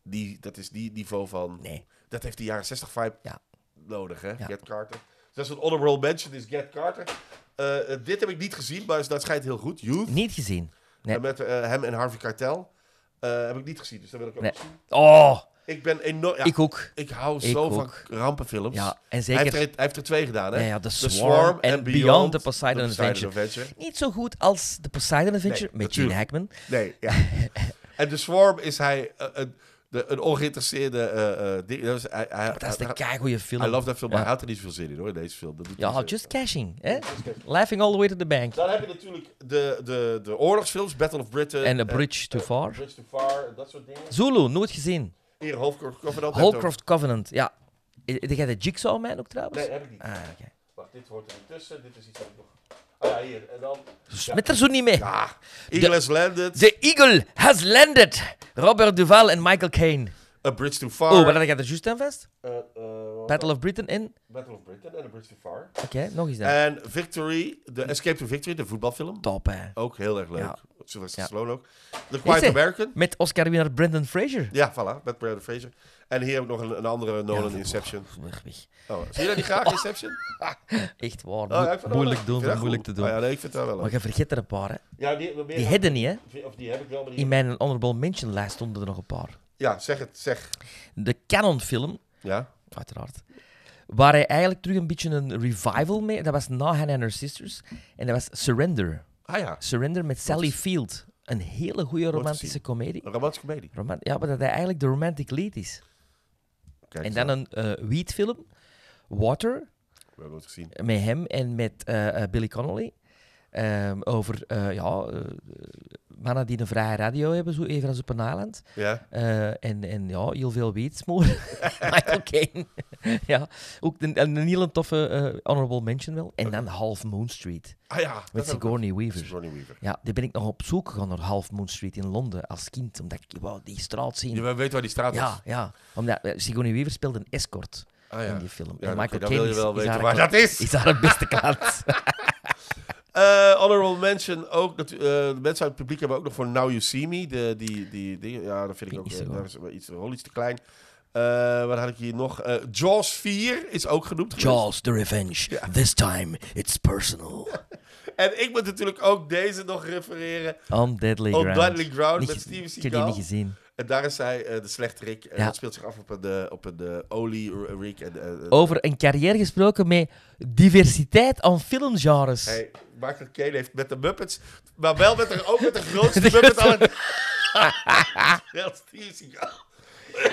die dat is die niveau van. Nee. Dat heeft die jaren 60 vibe ja. nodig, hè? Get Carter. Dus dat is een honorable mention, is Get Carter. Eh, dit heb ik niet gezien, maar dat schijnt heel goed. Youth. Niet gezien. Nee. met hem en Harvey Cartel. Eh, heb ik niet gezien, dus dat wil ik ook nee. zien. Oh! Ik ben enorm... Ja, ik ook. Ik hou zo van rampenfilms. Ja, en zeker... Hij heeft er, twee gedaan, hè? The, Swarm, en Beyond, The Poseidon, Adventure. Niet zo goed als The Poseidon Adventure met Gene Hackman. Nee, ja. en The Swarm is hij... Eh, een ongeïnteresseerde... Uh, dat is de keigoede film. Hij love dat film, maar hij had er niet veel zin in hoor, in deze film. Dat ja, just cashing. Hè? Just cashing. Laughing all the way to the bank. Dan heb je natuurlijk de, de, de oorlogsfilms, Battle of Britain. En The Bridge Too Far. Bridge Too Far, dat soort dingen. Zulu, nooit gezien. Hier, Holcroft Covenant. Holcroft Covenant, ja. Heb jij de Jigsaw Man ook trouwens? Nee, heb ik niet. Ah, oké. Wacht, dit hoort er intussen. Dit is iets wat ik nog ja, hier. En dan... Met er zo niet mee. Ja, Eagle de, has landed. The Eagle has landed. Robert Duval en Michael Caine. A Bridge Too Far. Oh, waar had je er juist aan eh, eh, Battle of Britain in? Battle of Britain en A Bridge Too Far. Oké, nog eens dan. En Victory, The Escape to Victory, de voetbalfilm. Top, hè? Ook heel erg leuk. Ja. Sylvester ja. Stallone ook. The Quiet American. Met Oscar-winnaar Brendan Fraser. Ja, voilà, met Brendan Fraser. En hier heb ik nog een, andere Nolan Inception. Oh, zie die graag Inception? Echt waar. moeilijk oh, doen, moeilijk te doen. ja, ik vind dat wel. Maar je vergeet er een paar, hè? Ja, die, die hadden niet, hè? Of die heb ik wel, In mijn honorable mention lijst stonden er nog een paar. Ja, zeg het, zeg. De Canon-film. Ja. Uiteraard. Waar hij eigenlijk terug een beetje een revival mee... Dat was na and Her Sisters. En dat was Surrender. Ah ja. Surrender met Sally Field. Een hele goede romantische comedie. Een romantische comedie. ja, maar dat hij eigenlijk de romantic lead is en dan een uh, eh, film Water. We hebben het gezien. Met hem en met eh, eh, Billy Connolly. Ehm, over ja, mannen die een vrije radio hebben, zo even als op een eiland. Ja. Eh, en, en ja, heel veel weetsmoren. Michael Caine. ja, ook een, een toffe eh, honorable mention wel. En dan Half Moon Street. Ah ja. Met Sigourney Weaver. Ja, daar ben ik nog op zoek gegaan naar Half Moon Street in Londen als kind. Omdat ik wou die straat zien. Je weet waar die straat ja, is. Ja, omdat eh, Sigourney Weaver speelde een escort. Ah, ja. In die film. en Michael Caine is, is. beste klant. Uh, honorable mention ook. Dat, eh, de mensen uit het publiek hebben ook nog voor Now You See Me. De, die, die, ja, dat vind ik ook eh, daar is iets, iets te klein. wat had ik hier nog? Jaws 4 is ook genoemd. Jaws, The Revenge. This time it's personal. en ik moet natuurlijk ook deze nog refereren. On Deadly On Ground. Deadly Ground met Steven Seagal. Ik heb die niet gezien. En daar is hij de slechte Rick, ja. Dat speelt zich af op een, op een olie Rick. Over een carrière gesproken met diversiteit aan filmgenres. Hey, Michael Caine heeft met de Muppets, maar wel met de, ook met de grootste Muppet aan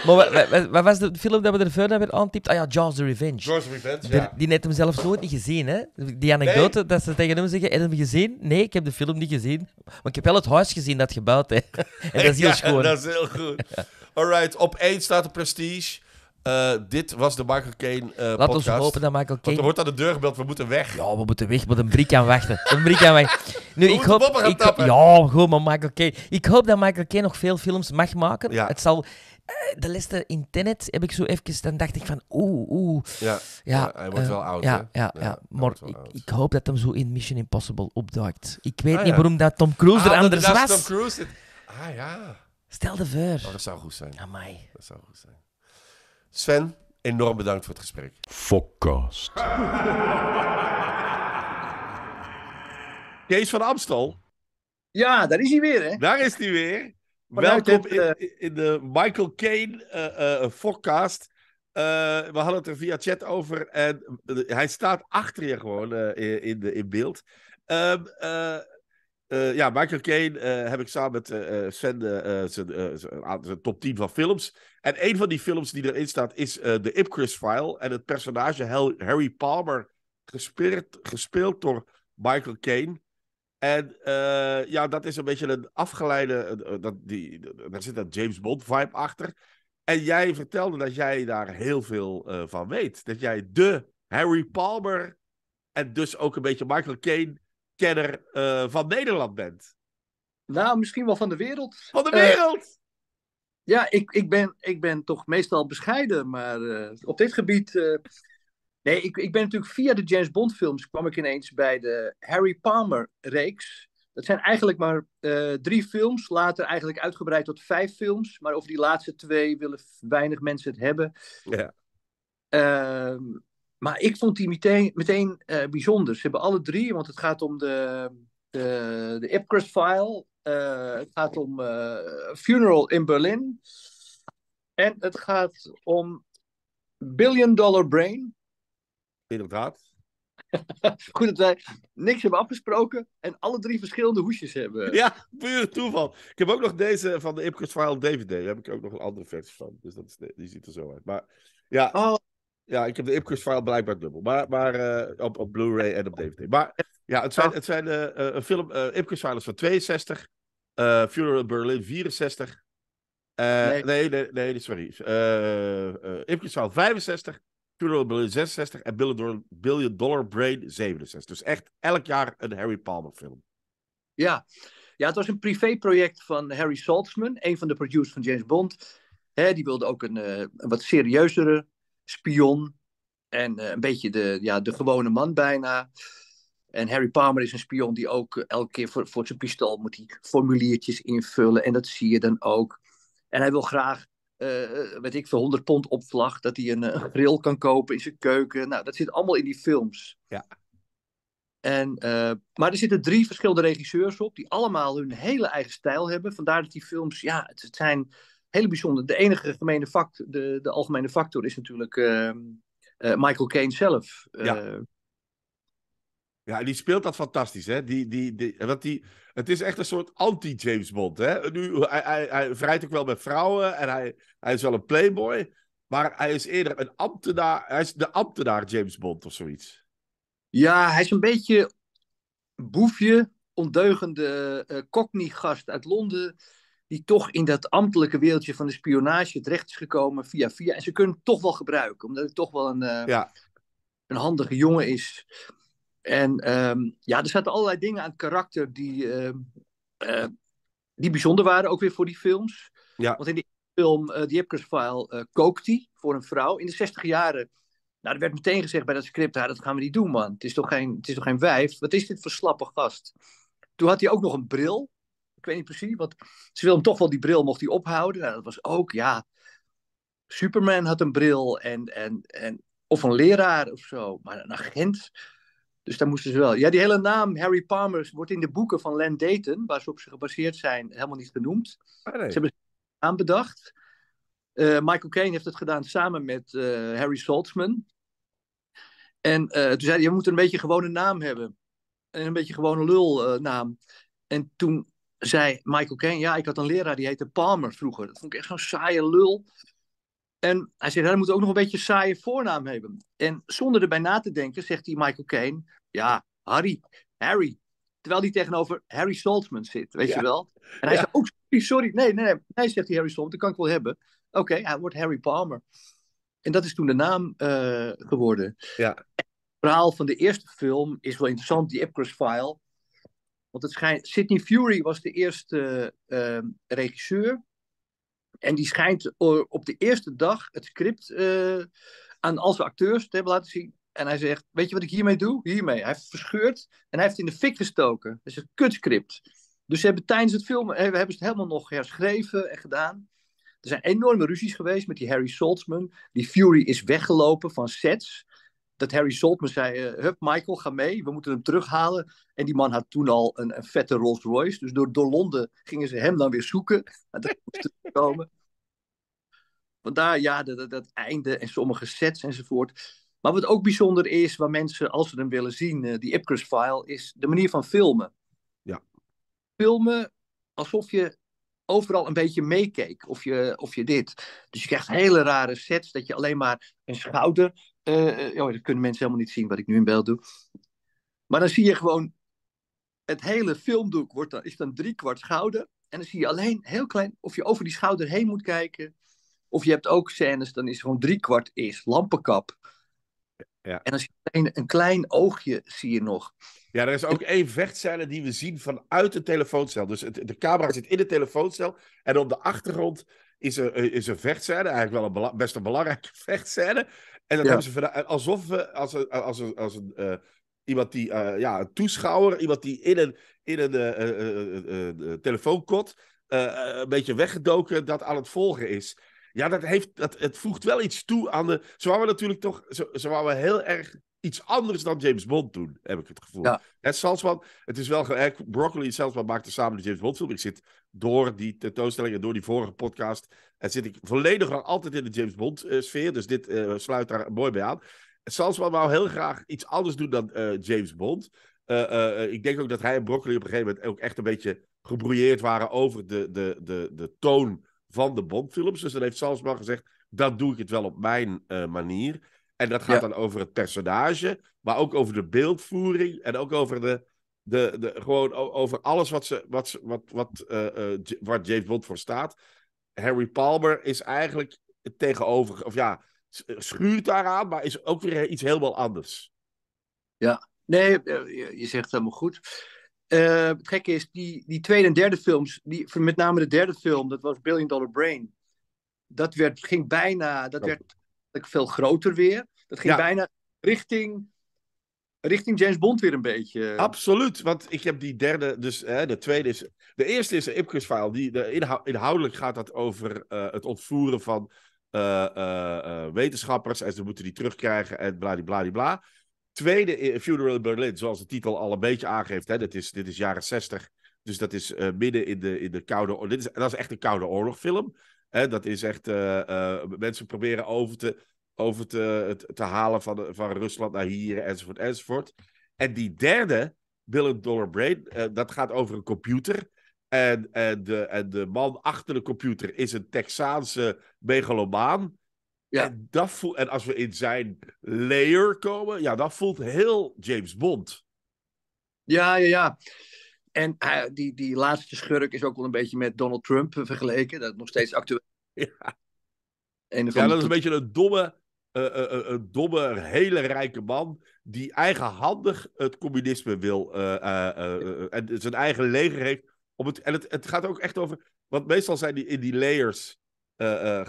maar wat, was de film dat we er verder hebben aantypt? Ah ja, Jaws the Revenge. Jaws the Revenge, Die, net hem zelfs nooit niet gezien, hè? Die anekdote dat ze tegen hem zeggen, heb je hem gezien? Nee, ik heb de film niet gezien. Maar ik heb wel het huis gezien dat gebouwd, hè. en dat is heel ja, dat is heel goed. Alright, op 1 staat de Prestige. Uh, dit was de Michael Kane uh, eh, Laat podcast. ons hopen dat Michael Kane... Want er wordt aan de deur gebeld, we moeten weg. Ja, we moeten weg, moeten een brik aan wachten. Een brik aan wachten. Nu, ik hoop... Ik, ja, goed, maar Michael Kane... Ik hoop dat Michael Kane nog veel films mag maken. Ja. Het zal... Eh, de laatste in Tenet heb ik zo even... Dan dacht ik van, oeh, oeh. Ja, ja, hij wordt wel oud, Ja, ja, ja, maar ik, ik, hoop dat hem zo in Mission Impossible opduikt. Ik weet ah, niet waarom dat Tom Cruise er ah, anders was. Tom Cruise... Ah, ja. Stel de voor. Oh, dat zou goed zijn. Amai. Dat zou goed zijn. Sven, enorm bedankt voor het gesprek. Forecast. Kees van Amstel. Ja, daar is hij weer, hè? Daar is hij weer. Welkom eh, in, de Michael Kane eh, eh, forecast. Uh, we hadden het er via chat over en hij staat achter je gewoon uh, in, in, beeld. Ehm, ja, Michael Caine heb ik samen met Sven zijn top 10 van films en een van die films die erin staat is The eh, Ipcris File. En het personage Harry Palmer, gespeeld, gespeeld door Michael Caine. En eh, ja, dat is een beetje een afgeleide. dat, die, daar zit dat James Bond vibe achter. En jij vertelde dat jij daar heel veel eh, van weet. Dat jij de Harry Palmer en dus ook een beetje Michael Caine kenner van Nederland bent. Nou, misschien wel van de wereld. Van de wereld! Ja, ik, ik, ben, ik ben toch meestal bescheiden, maar eh, op dit gebied. Eh, nee, ik, ik ben natuurlijk via de James Bond films kwam ik ineens bij de Harry Palmer reeks. Dat zijn eigenlijk maar eh, drie films, later eigenlijk uitgebreid tot vijf films. Maar over die laatste twee willen weinig mensen het hebben. Ja. Ehm, maar ik vond die meteen, meteen bijzonder. Ze hebben alle drie, want het gaat om de, de, de Ipcrest file eh, het gaat om eh, Funeral in Berlin. En het gaat om Billion Dollar Brain. Inderdaad. Goed dat wij niks hebben afgesproken en alle drie verschillende hoesjes hebben. Ja, puur toeval. Ik heb ook nog deze van de Ipcus File DVD. Daar heb ik ook nog een andere versie van. Dus dat die ziet er zo uit. Maar ja. Oh, ja, ik heb de Ipcus file blijkbaar dubbel. Maar, maar eh, op, op Blu-ray en op DVD. Maar ja, het zijn, het zijn eh, eh, een film. Uh, Ipcus file is van 62. Funeral Berlin 64. nee. Nee, nee, nee, sorry. Uh, Ipcus file 65. Funeral Berlin 66. En Billion Dollar, Billion Dollar Brain 67. Dus echt elk jaar een Harry Palmer film. Ja. Ja, het was een privéproject van Harry Saltzman, een van de producers van James Bond. He, die wilde ook een, een wat serieuzere spion. En eh, een beetje de, ja, de gewone man bijna. En Harry Palmer is een spion die ook elke keer voor, voor zijn pistool moet hij formuliertjes invullen. En dat zie je dan ook. En hij wil graag, uh, weet ik veel, 100 pond opvlag. Dat hij een, bril grill kan kopen in zijn keuken. Nou, dat zit allemaal in die films. Ja. En, maar er zitten drie verschillende regisseurs op. Die allemaal hun hele eigen stijl hebben. Vandaar dat die films, ja, het zijn hele bijzonder. De enige gemene factor, de, de algemene factor is natuurlijk ehm, eh, Michael Caine zelf. ja. Eh, ja, die speelt dat fantastisch, hè? Die, die, die, wat die, het is echt een soort anti-James Bond, hè? Nu, hij, hij, hij vrijt ook wel met vrouwen en hij, hij is wel een playboy, maar hij is eerder een ambtenaar, hij is de ambtenaar James Bond of zoiets. Ja, hij is een beetje boefje, ondeugende uh, eh, cockney-gast uit Londen, die toch in dat ambtelijke wereldje van de spionage terecht is gekomen via via. En ze kunnen het toch wel gebruiken, omdat het toch wel een, eh, een handige jongen is. En ehm, ja, er zaten allerlei dingen aan het karakter die, ehm, eh, die bijzonder waren, ook weer voor die films. Want in die film, eh, The File, kookt hij voor een vrouw. In de 60 jaren, nou, er werd meteen gezegd bij dat script, ah, dat gaan we niet doen, man. Het is, toch geen, het is toch geen wijf? Wat is dit voor slappe gast? Toen had hij ook nog een bril ik weet niet precies, want ze wilde hem toch wel die bril, mocht hij ophouden. Nou, dat was ook, ja, Superman had een bril en, en, en, of een leraar of zo, maar een agent. Dus daar moesten ze wel. Ja, die hele naam Harry Palmer wordt in de boeken van Len Dayton, waar ze op ze gebaseerd zijn, helemaal niet genoemd. Ah, ze hebben het aanbedacht. Uh, eh, Michael Caine heeft het gedaan samen met eh, Harry Saltzman. En eh, toen zei hij, je moet een beetje gewone naam hebben. En een beetje gewone lulnaam. en toen zei Michael Caine, ja, ik had een leraar die heette Palmer vroeger. Dat vond ik echt zo'n saaie lul. En hij zei, hij moet ook nog een beetje een saaie voornaam hebben. En zonder erbij na te denken, zegt hij Michael Caine, ja, Harry, Harry. Terwijl hij tegenover Harry Saltzman zit, weet je wel. En hij zegt, oh, sorry, nee, nee, nee, nee, zegt hij Harry Saltzman, dat kan ik wel hebben. Oké, hij wordt Harry Palmer. En dat is toen de naam eh, geworden. Ja. Het verhaal van de eerste film is wel interessant, die Epcris File. Want het schijnt, Sidney Fury was de eerste ehm, regisseur. En die schijnt op de eerste dag het script eh, aan al zijn acteurs te hebben laten zien. En hij zegt, weet je wat ik hiermee doe? Hiermee. Hij heeft verscheurd en hij heeft in de fik gestoken. Dat is een kutscript. Dus ze hebben tijdens het filmen, eh, hebben het helemaal nog herschreven en gedaan. Er zijn enorme ruzies geweest met die Harry Saltzman. Die Fury is weggelopen van sets dat Harry Saltman me zei: eh, Hup, Michael, ga mee, we moeten hem terughalen. En die man had toen al een, een vette Rolls Royce. Dus door, door Londen gingen ze hem dan weer zoeken. En dat moest komen. Vandaar ja, dat, dat, einde en sommige sets enzovoort. Maar wat ook bijzonder is, waar mensen, als ze hem willen zien, eh, die Ipcrus-file, is de manier van filmen. Ja. Filmen alsof je overal een beetje meekeek of je, of je dit. Dus je krijgt hele rare sets dat je alleen maar een schouder uh, dat kunnen mensen helemaal niet zien wat ik nu in beeld doe. Maar dan zie je gewoon, het hele filmdoek wordt dan, is dan drie kwart schouder. En dan zie je alleen heel klein of je over die schouder heen moet kijken. Of je hebt ook scènes, dan is gewoon drie kwart is lampenkap. Ja. En dan zie je alleen een klein oogje zie je nog. Ja, er is ook één vechtscène die we zien vanuit de telefooncel. Dus de camera zit in de telefooncel. En op de achtergrond is er, eh, is een vechtscène, eigenlijk wel een best een belangrijke vechtscène. En dan ja. hebben ze vandaag, alsof we, als, een, als, een, als een, uh, iemand die, uh, ja, een toeschouwer, iemand die in een, in een uh, eh, telefoonkot een beetje weggedoken dat aan het volgen is. Ja, dat heeft, dat, het voegt wel iets toe aan de. Ze waren natuurlijk toch, ze, ze waren heel erg iets anders dan James Bond doen, heb ik het gevoel. Ja. En Salzman, het is wel... Broccoli en Salzman maakten samen de James Bond film. Ik zit door die tentoonstellingen, door die vorige podcast... en zit ik volledig altijd in de James Bond eh, sfeer. Dus dit eh, sluit daar mooi bij aan. Salzman wou heel graag iets anders doen dan eh, James Bond. ik denk ook dat hij en Broccoli op een gegeven moment... ook echt een beetje gebrouilleerd waren over de, de, de, de toon van de Bondfilms. Dus dan heeft Salzman gezegd... dat doe ik het wel op mijn manier... En dat gaat dan over het personage, maar ook over de beeldvoering en ook over de. de, de gewoon over alles wat, ze, wat, wat, wat, eh, eh, wat James Bond voor staat. Harry Palmer is eigenlijk het tegenover, of ja, schuurt daaraan, maar is ook weer iets helemaal anders. Ja, nee, eh, je zegt het helemaal goed. Uh, het gekke is, die, die tweede en derde films, die, met name de derde film, dat was Billion Dollar Brain. Dat werd, ging bijna, dat werd veel groter weer. Dat ging bijna richting, richting James Bond weer een beetje. Absoluut, want ik heb die derde, dus hè, de tweede is... De eerste is een Ipcus-file. Die, de, inhoudelijk gaat dat over eh, het ontvoeren van eh, eh, wetenschappers. En ze moeten die terugkrijgen en bladibladibla. Tweede, Funeral in Berlin, zoals de titel al een beetje aangeeft. Hè, dit, is, dit is jaren zestig. Dus dat is midden in de, in de koude... Dit is, dat is echt een koude oorlogfilm. Hè, dat is echt, eh, eh, mensen proberen over te, over te, te, halen van, van Rusland naar hier, enzovoort, enzovoort. En die derde, Bill Dollar Brain, eh, dat gaat over een computer. En, en, de, en de man achter de computer is een Texaanse megalomaan. Ja. En, dat voelt, en als we in zijn layer komen, ja, dat voelt heel James Bond. Ja, ja, ja. En hij, die, die laatste schurk is ook wel een beetje met Donald Trump eh, vergeleken. Dat is nog steeds actueel. Ja, ja dat is een beetje een domme, eh, eh, een domme, hele rijke man. die eigenhandig het communisme wil. en zijn eigen leger heeft. Om het, en het, het gaat ook echt over. Want meestal zijn die in die layers.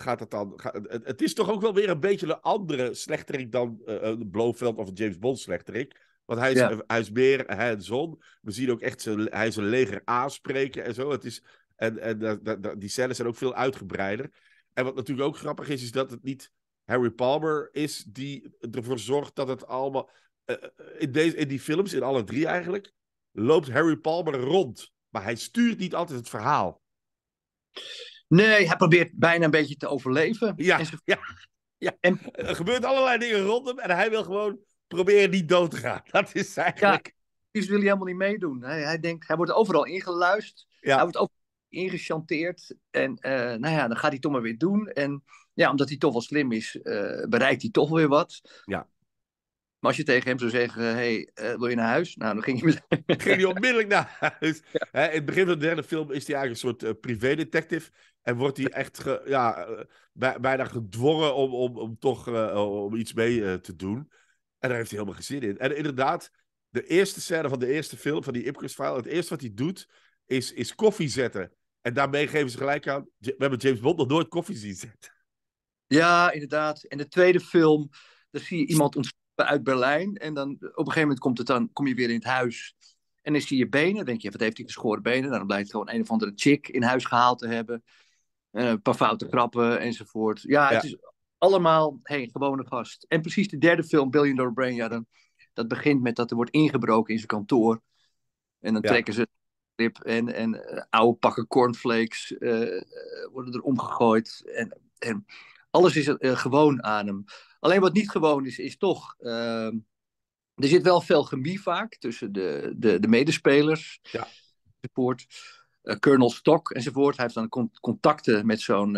gaat het dan. het, is toch ook wel weer een beetje een andere slechterik dan Blofeld of James Bond slechterik. Want hij is, ja. hij is meer zon. We zien ook echt zijn, hij zijn leger aanspreken en zo. Het is, en en die cellen zijn ook veel uitgebreider. En wat natuurlijk ook grappig is, is dat het niet Harry Palmer is die ervoor zorgt dat het allemaal. Eh, eh, in, deze, in die films, in alle drie eigenlijk, loopt Harry Palmer rond. Maar hij stuurt niet altijd het verhaal. Nee, hij probeert bijna een beetje te overleven. Ja, ja, En... Er gebeurt allerlei dingen rondom en hij wil gewoon Probeer niet dood te gaan. Dat is eigenlijk... Ja, precies wil hij helemaal niet meedoen. Hij, hij, denkt, hij wordt overal ingeluisterd. Hij wordt overal ingechanteerd. En eh, nou ja, dan gaat hij toch maar weer doen. En ja, omdat hij toch wel slim is, eh, bereikt hij toch weer wat. Ja. Maar als je tegen hem zou zeggen, hey, eh, wil je naar huis? Nou, dan ging hij, onmiddellijk naar huis. in het begin van de derde film is hij eigenlijk een soort privédetective. En wordt hij echt ja, bij, bijna gedwongen om, om, om toch om iets mee te doen. En daar heeft hij helemaal geen zin in. En inderdaad, de eerste scène van de eerste film, van die Ipcris file, het eerste wat hij doet, is, is koffie zetten. En daarmee geven ze gelijk aan, we hebben James Bond nog nooit koffie zien zetten. Ja, inderdaad. En de tweede film, daar zie je iemand ontstappen uit Berlijn. En dan op een gegeven moment komt het dan, kom je weer in het huis. En dan zie je benen. Dan denk je, wat heeft hij geschoren benen? Nou, dan blijkt gewoon een of andere chick in huis gehaald te hebben. en eh, een paar foute krappen enzovoort. Ja, het is allemaal, hey, gewone gast. En precies de derde film, Billion Dollar Brain, ja, dan, dat begint met dat er wordt ingebroken in zijn kantoor. En dan trekken ze clip en, en eh, oude pakken cornflakes eh, eh, worden er omgegooid. En, en alles is gewoon aan hem. Alleen wat niet gewoon is, is toch. Ehm, er zit wel veel chemie vaak tussen de, de, de medespelers. Ja. Support. Colonel Stock enzovoort. Hij heeft dan contacten met zo'n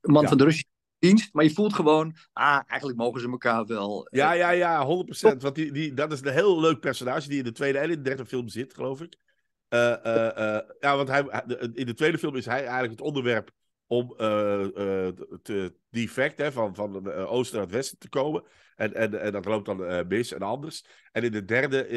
man van de Russische dienst. Maar je voelt gewoon, ah, eigenlijk mogen ze elkaar wel. Eh, ja, ja, ja, 100%. Want die, die, dat is een heel leuk personage die in de tweede en in de derde film zit, geloof ik. Uh, ja, want hij, in de tweede film is hij eigenlijk het onderwerp om te, hè, van, van oosten naar het westen te komen. En, en, en dat loopt dan mis en anders. En in de derde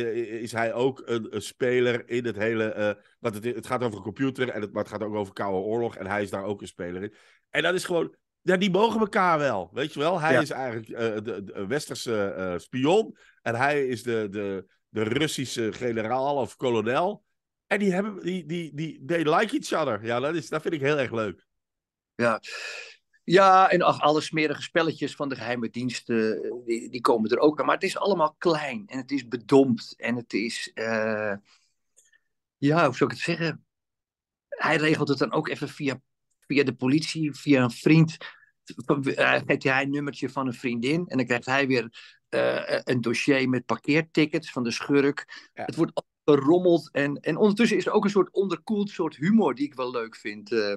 is hij ook een, speler in het hele. want het, het, gaat over computer, en het, maar het gaat ook over Koude Oorlog. En hij is daar ook een speler in. En dat is gewoon ja, die mogen elkaar wel. Weet je wel? Hij is eigenlijk eh, de, westerse eh, spion. En hij is de, de, de Russische generaal of kolonel. En die hebben, die, die, die, they like each other. Ja, dat, is, dat vind ik heel erg leuk. Ja. Ja, en ach, alle smerige spelletjes van de geheime diensten, eh, die, komen er ook aan. Maar het is allemaal klein en het is bedompt en het is, ja, hoe zou ik het zeggen? Hij regelt het dan ook even via via de politie, via een vriend, eh, geeft hij een nummertje van een vriendin. En dan krijgt hij weer eh, een dossier met parkeertickets van de schurk. Het wordt gerommeld. En, en ondertussen is er ook een soort onderkoeld soort humor die ik wel leuk vind. Uh,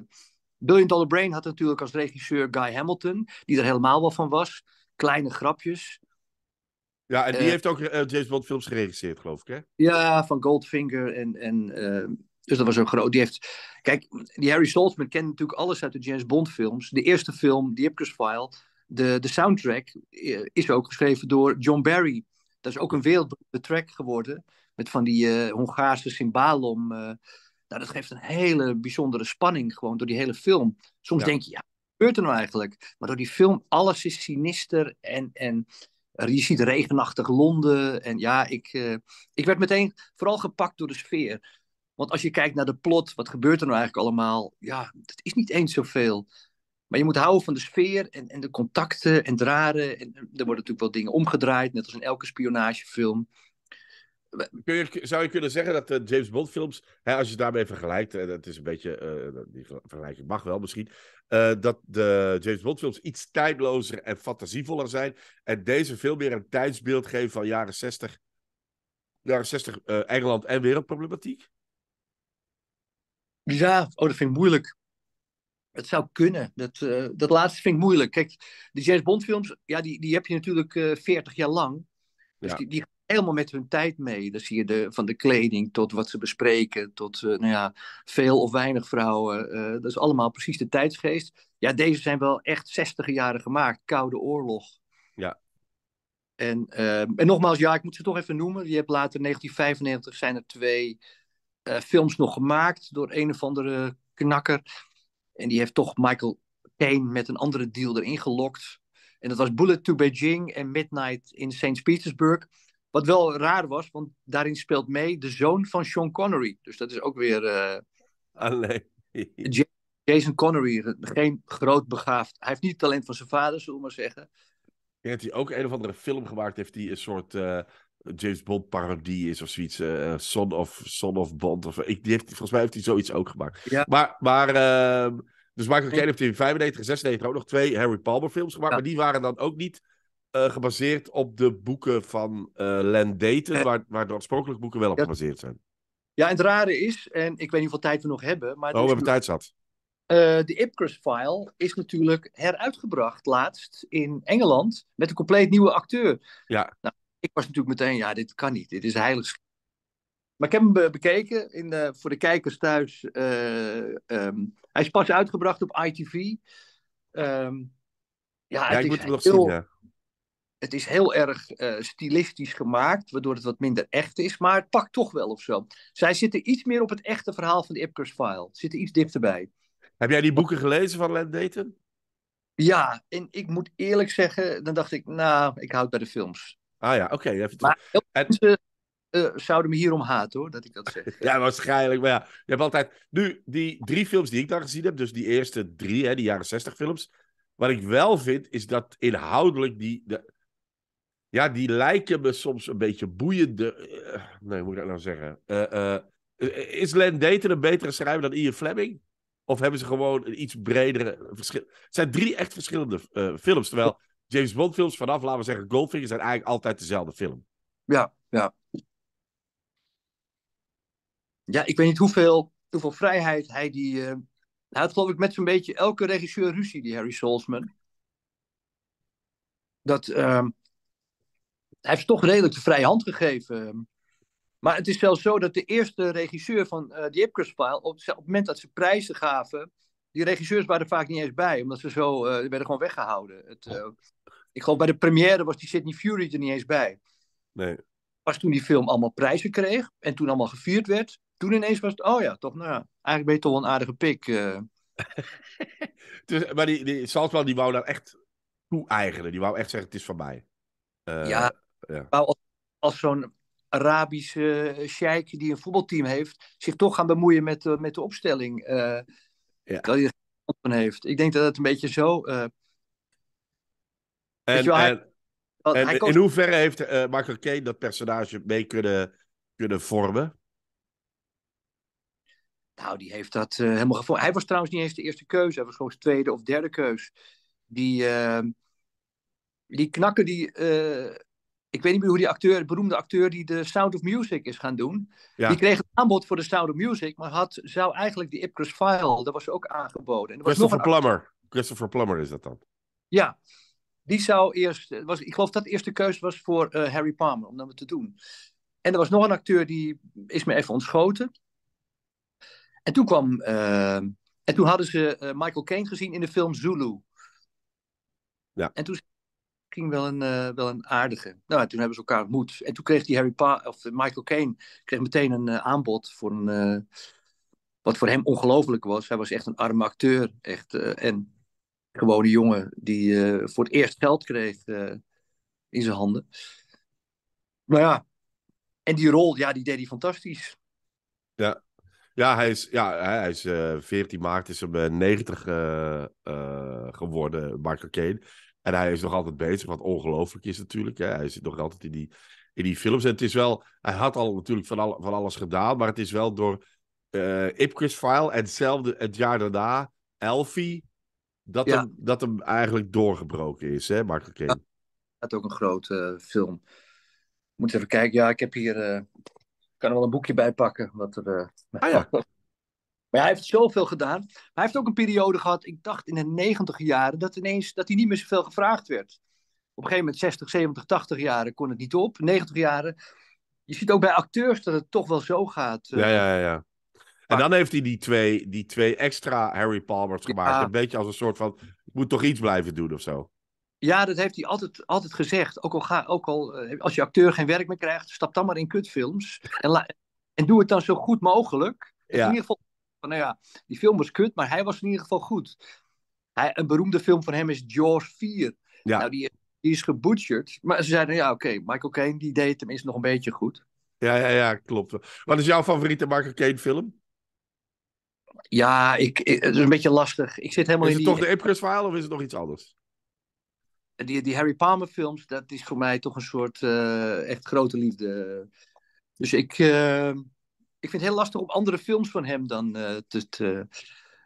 Billion Dollar Brain had natuurlijk als regisseur Guy Hamilton, die er helemaal wel van was. Kleine grapjes. Ja, en die heeft ook James Bond films geregisseerd, geloof ik, hè? Ja, van Goldfinger en, en dus dat was een groot. Die heeft, kijk, die Harry Saltzman kent natuurlijk alles uit de James Bond films. De eerste film, The File, de, de soundtrack eh, is ook geschreven door John Barry. Dat is ook een wereldberoemde geworden. Met van die eh, Hongaarse symbalom. Uh, eh. nou, dat geeft een hele bijzondere spanning gewoon door die hele film. Soms denk je, ja, wat gebeurt er nou eigenlijk? Maar door die film, alles is sinister en, en je ziet regenachtig Londen. En ja, ik, ik werd meteen vooral gepakt door de sfeer. Want als je kijkt naar de plot, wat gebeurt er nou eigenlijk allemaal? Ja, dat is niet eens zoveel. Maar je moet houden van de sfeer en, en de contacten en draden. En, er worden natuurlijk wel dingen omgedraaid, net als in elke spionagefilm. Kun je, zou je kunnen zeggen dat de eh, James Bond films, hè, als je het daarmee vergelijkt, en eh, dat is een beetje, uh, die vergelijking mag wel misschien, dat de James Bond films iets tijdlozer en fantasievoller zijn. En deze veel meer een tijdsbeeld geven van jaren 60, jaren 60 Engeland en wereldproblematiek? Ja, oh, dat vind ik moeilijk. Het zou kunnen. Dat, eh, dat laatste vind ik moeilijk. Kijk, die James Bond films, ja, die, die heb je natuurlijk uh, eh, 40 jaar lang. Dus die, die gaan helemaal met hun tijd mee. Dan zie je de, van de kleding tot wat ze bespreken, tot eh, nou ja, veel of weinig vrouwen. dat is allemaal precies de tijdsgeest. Ja, deze zijn wel echt 60 jaren gemaakt. Koude oorlog. Ja. En, ehm, en nogmaals, ja, ik moet ze toch even noemen. Je hebt later 1995 zijn er twee eh, films nog gemaakt door een of andere knakker. En die heeft toch Michael Caine met een andere deal erin gelokt. En dat was Bullet to Beijing en Midnight in St. Petersburg. Wat wel raar was, want daarin speelt mee de zoon van Sean Connery. Dus dat is ook weer. Uh, Jason Connery, geen groot begaafd. Hij heeft niet het talent van zijn vader, zullen we maar zeggen. Ik denk dat hij ook een of andere film gemaakt heeft die een soort. Eh, James Bond parodie is of zoiets. Eh, eh, Son, of, Son of Bond. Of, ik, heeft, volgens mij heeft hij zoiets ook gemaakt. Ja. Maar, maar uh, dus Michael Caine heeft in 95 en 96 ook nog twee Harry Palmer films gemaakt. Maar die waren dan ook niet eh, gebaseerd op de boeken van Len Dayton. Waar, waar de oorspronkelijke boeken wel op gebaseerd zijn. Ja, en het rare is, en ik weet niet hoeveel tijd we nog hebben. Maar oh, we hebben tijd zat. de Ipcress-file is natuurlijk heruitgebracht laatst in Engeland met een compleet nieuwe acteur. Ja. Nou, ik was natuurlijk meteen, ja, dit kan niet. Dit is heilig. Maar ik heb hem eh, bekeken in, voor de kijkers thuis. Eh, ehm, hij is pas uitgebracht op ITV. Ehm, ja, het ik moet hem nog zien. Ja. Het is heel erg uh, stilistisch gemaakt, waardoor het wat minder echt is. Maar het pakt toch wel of zo. Zij zitten iets meer op het echte verhaal van de Ipkers File. Zitten iets dichterbij. Heb jij die boeken gelezen van Len Dayton? Ja, en ik moet eerlijk zeggen, dan dacht ik, nou, ik houd bij de films. Ah ja, oké. mensen eh, zouden me hierom haat hoor, dat ik dat zeg. ja, waarschijnlijk. Maar ja, je hebt altijd... Nu, die drie films die ik daar gezien heb, dus die eerste drie, hè, die jaren zestig films... Wat ik wel vind, is dat inhoudelijk die... De... Ja, die lijken me soms een beetje boeiender. Eh, nee, hoe moet ik dat nou zeggen? Eh, is Len Dayton een betere schrijver dan Ian Fleming? Of hebben ze gewoon een iets bredere verschil? Het zijn drie echt verschillende films. Terwijl James Bond films vanaf, laten we zeggen, Goldfinger zijn eigenlijk altijd dezelfde film. Ja, ja. Ja, ik weet niet hoeveel, hoeveel vrijheid hij die... Uh, hij had geloof ik met zo'n beetje elke regisseur ruzie, die Harry Saltzman. Dat, ehm, hij heeft toch redelijk de vrije hand gegeven. Maar het is zelfs zo dat de eerste regisseur van uh, eh, The Ipcrest File... Op, op het moment dat ze prijzen gaven die regisseurs waren vaak niet eens bij, omdat ze zo eh, werden gewoon weggehouden. Het, eh, ik geloof bij de première was die Sydney Fury er niet eens bij. Nee. Pas toen die film allemaal prijzen kreeg en toen allemaal gevierd werd, toen ineens was het, oh ja, toch, nou, eigenlijk ben je toch wel een aardige pik. Eh. dus, maar die, die die wou daar echt toe eigenen. Die wou echt zeggen, het is van mij. ja, ja. als, als zo'n Arabische sheik die een voetbalteam heeft, zich toch gaan bemoeien met, met de opstelling. Ja. Dat hij er geen van heeft. Ik denk dat het een beetje zo. Eh, en, in hoeverre heeft uh, Michael dat personage mee kunnen, kunnen vormen? Nou, die heeft dat eh, helemaal gevonden. Hij was trouwens niet eens de eerste keuze. Hij was gewoon de tweede of derde keus. Die, uh, die knakker die, ik weet niet meer hoe die acteur, beroemde acteur die de Sound of Music is gaan doen. Die kreeg een aanbod voor de Sound of Music, maar had, zou eigenlijk die Ipcress File, dat was ook aangeboden. En was Christopher Plummer. Christopher Plummer is dat dan. Ja, die zou eerst, was, ik geloof dat de eerste keuze was voor eh, Harry Palmer, om dat te doen. En er was nog een acteur die is me even ontschoten. En toen kwam, eh, en toen hadden ze eh, Michael Caine gezien in de film Zulu. Ja. En toen ging wel een, eh, wel een aardige. Nou, toen hebben ze elkaar ontmoet. En toen kreeg die Harry pa of eh, Michael Caine kreeg meteen een eh, aanbod voor een. wat voor hem ongelooflijk was. Hij was echt een arme acteur. Echt, en gewone jongen die voor het eerst geld kreeg in zijn handen. Nou ja, en die rol, ja, die deed hij fantastisch. Ja, ja, hij is, ja, hij is 14 maart is hem 90 geworden, Michael Kane. En hij is nog altijd bezig, wat ongelooflijk is natuurlijk. Hè? Hij zit nog altijd in die, in die films. En het is wel, hij had al natuurlijk van, van alles gedaan, maar het is wel door uh, eh, Ipcris File en hetzelfde het jaar daarna, Elfie, dat, hem, dat hem eigenlijk doorgebroken is, hè, Mark Caine? Ja, is ook een grote eh, film. Moet even kijken, ja, ik heb hier, eh, kan er wel een boekje bij pakken. Wat er, ah ja, Maar hij heeft zoveel gedaan. hij heeft ook een periode gehad, ik dacht in de negentig jaren, dat, ineens, dat hij niet meer zoveel gevraagd werd. Op een gegeven moment, 60, 70, 80 jaren, kon het niet op. 90 jaren. Je ziet ook bij acteurs dat het toch wel zo gaat. Eh. ja, ja, ja. En dan heeft hij die twee, die twee extra Harry Palmers gemaakt. Een beetje als een soort van, moet toch iets blijven doen of zo. Ja, dat heeft hij altijd, altijd gezegd. Ook al, ga, ook al eh, als je acteur geen werk meer krijgt, stap dan maar in kutfilms. En, en doe het dan zo goed mogelijk. Ja. In ieder geval van, nou ja, die film was kut, maar hij was in ieder geval goed. Hij, een beroemde film van hem is Jaws 4. Ja. Nou, die, die is gebutcherd. Maar ze zeiden, ja, oké, Michael Caine, die deed is nog een beetje goed. Ja, ja, ja, klopt. Wat is jouw favoriete Michael Caine film? Ja, ik, het is een beetje lastig. Ik zit helemaal is het in toch de Epcus verhaal of is het nog iets anders? Die, die Harry Palmer films, dat is voor mij toch een soort eh, echt grote liefde. Dus ik, eh, ik vind het heel lastig om andere films van hem dan eh, te,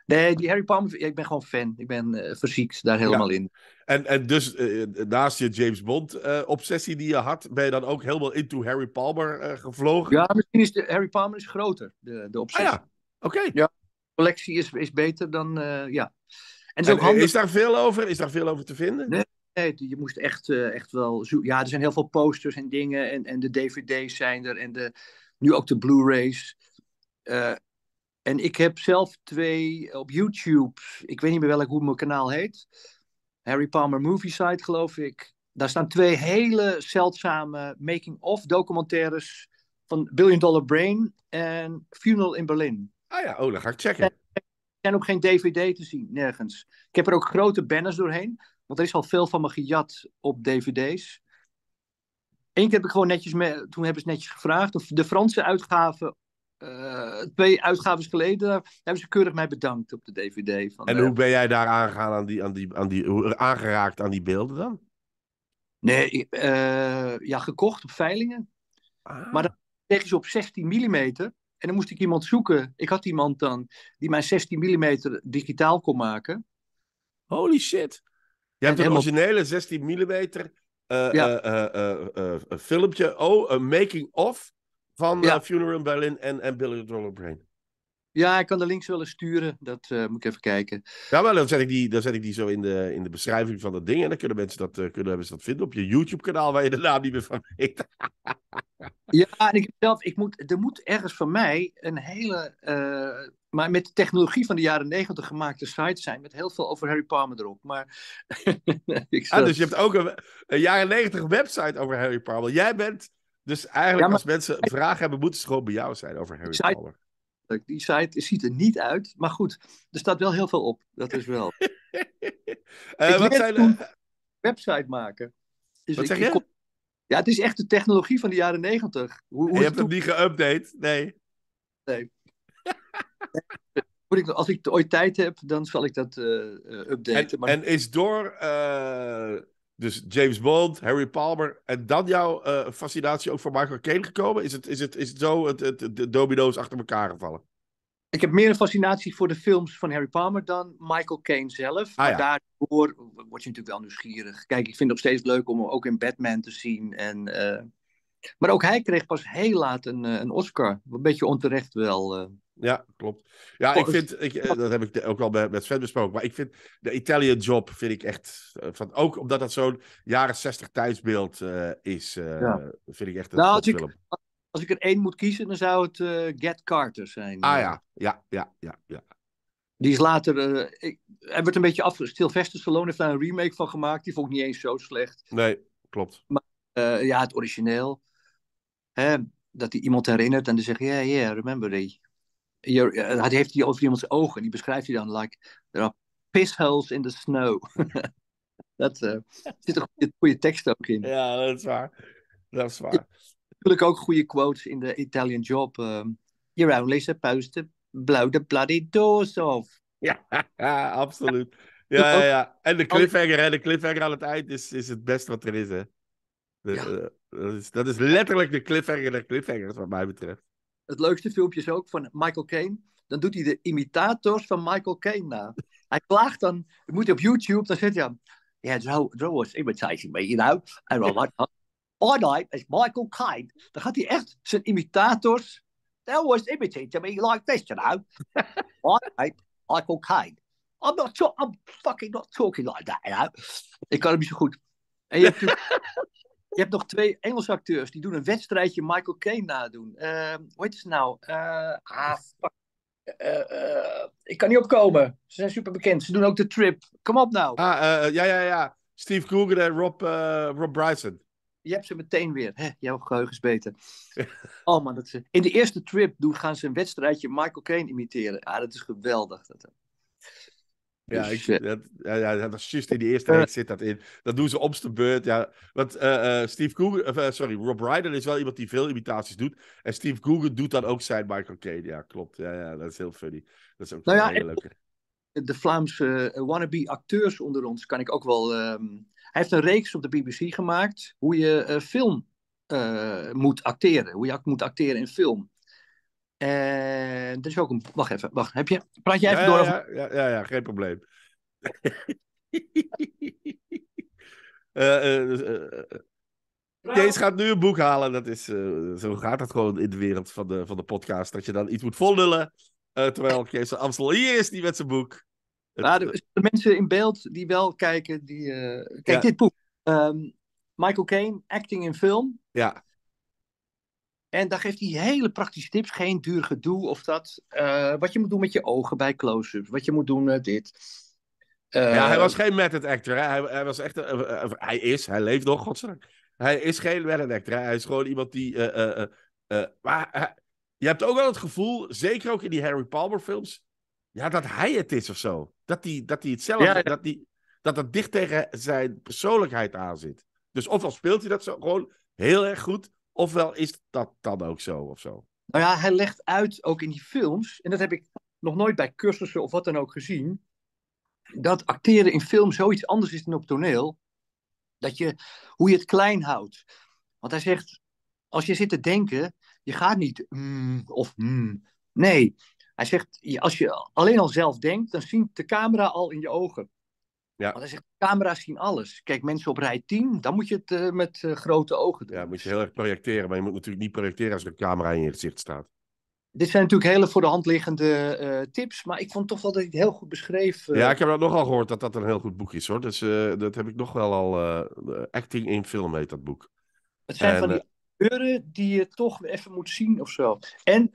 Nee, die Harry Palmer, ik ben gewoon fan. Ik ben uh, eh, verziekt daar helemaal in. En, en dus eh, naast je James Bond-obsessie die je had, ben je dan ook helemaal into Harry Palmer gevlogen? Ja, misschien is de, Harry Palmer is groter, de, de obsessie. Ah, ja, oké. Ja, de collectie is, is beter dan, ja. En, is, handig... is daar veel over? Is daar veel over te vinden? Nee. Nee, je moest echt, echt wel. Ja, er zijn heel veel posters en dingen. En, en de DVD's zijn er. En de, nu ook de Blu-rays. Eh, en ik heb zelf twee op YouTube, ik weet niet meer welk, hoe mijn kanaal heet. Harry Palmer Movie Site, geloof ik. Daar staan twee hele zeldzame making-of documentaires van Billion Dollar Brain en Funeral in Berlin. Ah ja, oh, dat ga ik checken. Er zijn ook geen DVD te zien, nergens. Ik heb er ook grote banners doorheen, want er is al veel van me gejat op DVD's. Eén keer heb ik gewoon netjes, me, toen hebben ze netjes gevraagd. Of de Franse uitgave, uh, eh, twee uitgaves geleden, daar hebben ze keurig mij bedankt op de DVD. Van, en hoe eh, ben jij daar aangegaan aan die, aan die, aan die, aangeraakt aan die beelden dan? Nee, eh, ja, gekocht op veilingen. Ah. Maar dan kreeg ze op 16 mm. En dan moest ik iemand zoeken. Ik had iemand dan die mijn 16 mm digitaal kon maken. Holy shit. Je hebt een originele 16 mm eh, eh, eh, filmpje, oh, een making-of van Funeral in Berlin en, en Billy Dollar Brain. Ja, ik kan de links wel eens sturen. Dat eh, moet ik even kijken. Ja, maar dan zet ik die, dan zet ik die zo in de, in de beschrijving van dat ding. En dan kunnen mensen dat, uh, kunnen ze dat vinden op je YouTube-kanaal waar je de naam niet meer van weet. ja, en ik zelf, ik moet, er moet ergens van mij een hele, eh, maar met de technologie van de jaren negentig gemaakte site zijn. Met heel veel over Harry Palmer erop. Maar, ah, dus je hebt ook een, jaren negentig website over Harry Palmer. Jij bent. Dus eigenlijk, als mensen vragen hebben, moeten ze gewoon bij jou zijn over Harry site... Palmer. Die site ziet er niet uit. Maar goed, er staat wel heel veel op. Dat is wel. uh, wat zijn website maken. Dus wat zeg je? Ja, het is echt de technologie van de jaren negentig. Hoe, hoe je hebt toen... niet geüpdate? Nee. Nee. als ik ooit tijd heb, dan zal ik dat eh, eh, updaten. En, maar... en is door dus James Bond, Harry Palmer. En dan jouw eh, fascinatie ook voor Michael Caine gekomen? Is het, is het, is het zo het, de domino's achter elkaar gevallen? Ik heb meer een fascinatie voor de films van Harry Palmer dan Michael Caine zelf. Ah, maar daardoor word je natuurlijk wel nieuwsgierig. Kijk, ik vind het nog steeds leuk om hem ook in Batman te zien. En, eh, Maar ook hij kreeg pas heel laat een, eh, een Oscar. Een beetje onterecht wel. Ja, klopt. Ja, ik dus vind, ik, eh, dat heb ik ook al met Sven besproken, maar ik vind de Italian Job vind ik echt, eh, van, ook omdat dat zo'n jaren 60 tijdsbeeld eh, is, uh, vind ik echt een nou, als film. Ik, als ik er één moet kiezen, dan zou het Get Carter zijn. Ah ja, ja, ja, ja. ja. Die is later, ik, hij wordt een beetje af. Sylvester Stallone heeft daar een remake van gemaakt, die vond ik niet eens zo slecht. Nee, klopt. Maar ja, het origineel. Hè, dat hij iemand herinnert en dan zeg je, ja, yeah, remember die. Eh, je, heeft hij over iemands ogen. Die beschrijft hij dan like, there are pissholes in the snow. dat eh, zit er een goede tekst ook in. Ja, dat is waar. Dat is waar. Natuurlijk ook goede quotes in de Italian Job. Um, You're only supposed to blow the bloody doors off. Ja, ja absoluut. Ja, ja, ja, En de cliffhanger, de cliffhanger aan het eind is, is het beste wat er is, hè. ja. Eh, dat, is, dat is letterlijk de cliffhanger der cliffhangers, wat mij betreft het leukste filmpje is ook van Michael Caine. Dan doet hij de imitators van Michael Caine na. Hij klaagt dan, moet hij op YouTube, dan zit hij aan. Yeah, was imitating me, you know. en I'm like, I is Michael Caine. Dan gaat hij echt zijn imitators. They always imitate me like this, you know. I like Michael Caine. I'm not I'm fucking not talking like that, you know. Ik kan hem niet zo goed. En je hebt je hebt nog twee Engelse acteurs die doen een wedstrijdje Michael Caine nadoen. Ehm, hoe heet ze nou? Eh, ah, fuck. Eh, eh, ik kan niet opkomen. Ze zijn super bekend. Ze doen ook de trip. Kom op nou. Ah, ja, ja, ja. Steve Coogan en Rob, Rob Bryson. Je hebt ze meteen weer. Hè, jouw geheugen is beter. oh man, dat ze... in de eerste trip doen, gaan ze een wedstrijdje Michael Caine imiteren. Ah, dat is geweldig. Dat, ja, dat, dus, eh, dat is juist in die eerste reeks zit dat in. Dat doen ze op beurt. Ja. Want eh, eh, Steve Coogan, sorry, Rob Ryder is wel iemand die veel imitaties doet. En Steve Coogan doet dan ook zijn Michael Caine. Ja, klopt. Ja, ja, dat is heel funny. Dat is ook nou een hele leuke. De Vlaamse wannabe acteurs onder ons kan ik ook wel. Ehm, hij heeft een reeks op de BBC gemaakt hoe je film moet acteren. Hoe je moet acteren in film. En eh, er is ook een. Wacht even, wacht. Heb je... Praat jij even door? Ja, ja, ja, geen probleem. uh, Kees gaat nu een boek halen. Dat is, zo gaat dat gewoon in de wereld van de, van de podcast. Dat je dan iets moet volnullen. terwijl Kees Amstel hier is, die met zijn boek. Nou, de, mensen in beeld die wel kijken, die... kijk, dit boek. Ehm, Michael Caine, acting in film. Ja. En daar geeft hij hele praktische tips. Geen duur gedoe of dat. Eh, wat je moet doen met je ogen bij close-ups. Wat je moet doen met eh, dit. Eh, ja, hij was geen method actor. Hè? Hij, hij, was echt. hij is, hij leeft nog, godzijdank. Hij is geen method actor. Hij is gewoon iemand die. maar je hebt ook wel het gevoel, zeker ook in die Harry Palmer films. Ja, dat hij het is of zo. Dat hij, dat hij het zelf. Dat, die, dat dat dicht tegen zijn persoonlijkheid aan zit. Dus ofwel speelt hij dat zo gewoon heel erg goed. Ofwel is dat dan ook zo of zo? Nou ja, hij legt uit, ook in die films, en dat heb ik nog nooit bij cursussen of wat dan ook gezien, dat acteren in film zoiets anders is dan op toneel. Dat je, hoe je het klein houdt. Want hij zegt, als je zit te denken, je gaat niet mm, of mm. Nee, hij zegt, als je alleen al zelf denkt, dan ziet de camera al in je ogen. Ja. Want hij zegt, camera's zien alles. Kijk, mensen op rij 10, dan moet je het eh, met eh, grote ogen doen. Ja, moet je heel erg projecteren. Maar je moet natuurlijk niet projecteren als er een camera in je gezicht staat. Dit zijn natuurlijk hele voor de hand liggende eh, tips. Maar ik vond toch wel dat hij het heel goed beschreef. Ja, ik heb dat nogal gehoord dat dat een heel goed boek is hoor. Dus dat heb ik nog wel al. Acting in film heet dat boek. Het zijn van die acteuren die je toch even moet zien of zo. En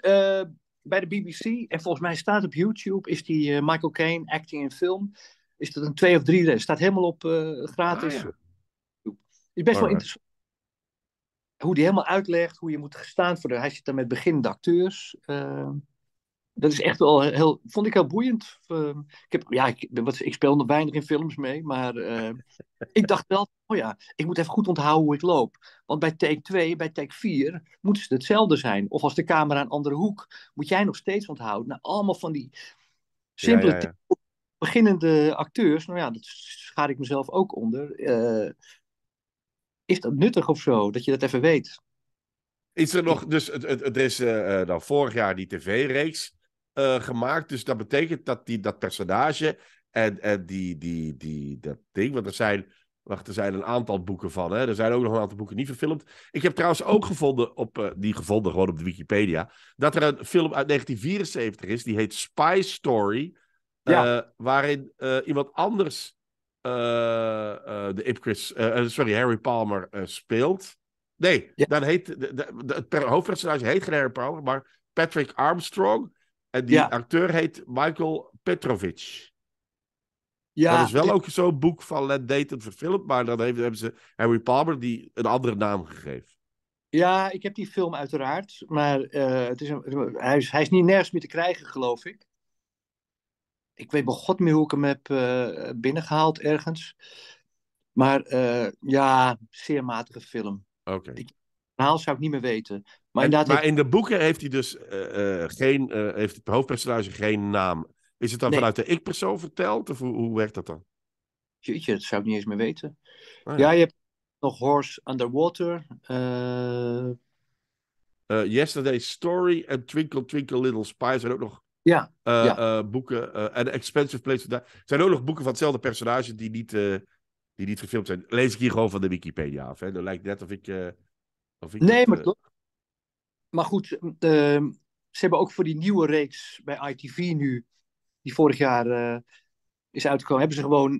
bij de BBC, en volgens mij staat op YouTube, is die Michael Caine Acting in Film is dat een twee of drie les. Staat helemaal op eh, gratis. Ah, ja. Is best wel interessant. Hoe die helemaal uitlegt, hoe je moet staan voor de. Hij zit dan met beginnende acteurs. Ehm, dat is echt wel heel. Vond ik heel boeiend. Ehm, ik, heb, ja, ik, wat, ik speel nog weinig in films mee, maar ehm, ik dacht wel. Oh ja, ik moet even goed onthouden hoe ik loop. Want bij take 2, bij take 4 moeten ze hetzelfde zijn. Of als de camera een andere hoek, moet jij nog steeds onthouden. Nou, allemaal van die simpele beginnende acteurs, nou ja, dat schaar ik mezelf ook onder. Eh, is dat nuttig of zo? Dat je dat even weet. Is er nog, dus het, het, er is dan eh, eh, nou, vorig jaar die tv-reeks gemaakt. Dus dat betekent dat die, dat personage en, en die, die, die, dat ding, want er zijn, wacht, er zijn een aantal boeken van. Hè? Er zijn ook nog een aantal boeken niet verfilmd. Ik heb trouwens ook gevonden, op, die gevonden gewoon op de Wikipedia, dat er een film uit 1974 is, die heet Spy Story eh, waarin eh, iemand anders eh, de Ipcris, sorry, Harry Palmer speelt. Nee, dan heet het hoofdpersonage heet geen Harry Palmer, maar Patrick Armstrong. En die acteur heet Michael Petrovic. Ja, dat is wel ook zo'n boek van Let Dayton verfilmd, maar dan hebben ze Harry Palmer die een andere naam gegeven. Ja, ik heb die film uiteraard, maar het is hij, is, hij is niet nergens meer te krijgen, geloof ik ik weet bij god meer hoe ik hem heb eh, binnengehaald ergens. Maar eh, ja, zeer matige film. Oké. Okay. verhaal zou ik niet meer weten. Maar, in de boeken heeft hij dus eh, geen, heeft het hoofdpersonage geen naam. Is het dan vanuit de ik-persoon verteld? Of hoe, werkt dat dan? Jeetje, dat zou ik niet eens meer weten. Ah, ja. je hebt nog Horse Underwater. Uh... Uh, yesterday's Story en Twinkle Twinkle Little Spy zijn ook nog ja, eh, eh, boeken. Eh, en Expensive Place Er zijn ook nog boeken van hetzelfde personage die niet, die niet gefilmd zijn. Lees ik hier gewoon van de Wikipedia af. Hè? Dat lijkt net of ik. Of ik nee, maar toch. Maar goed, ze hebben ook voor die nieuwe reeks bij ITV nu, die vorig jaar is uitgekomen, hebben ze gewoon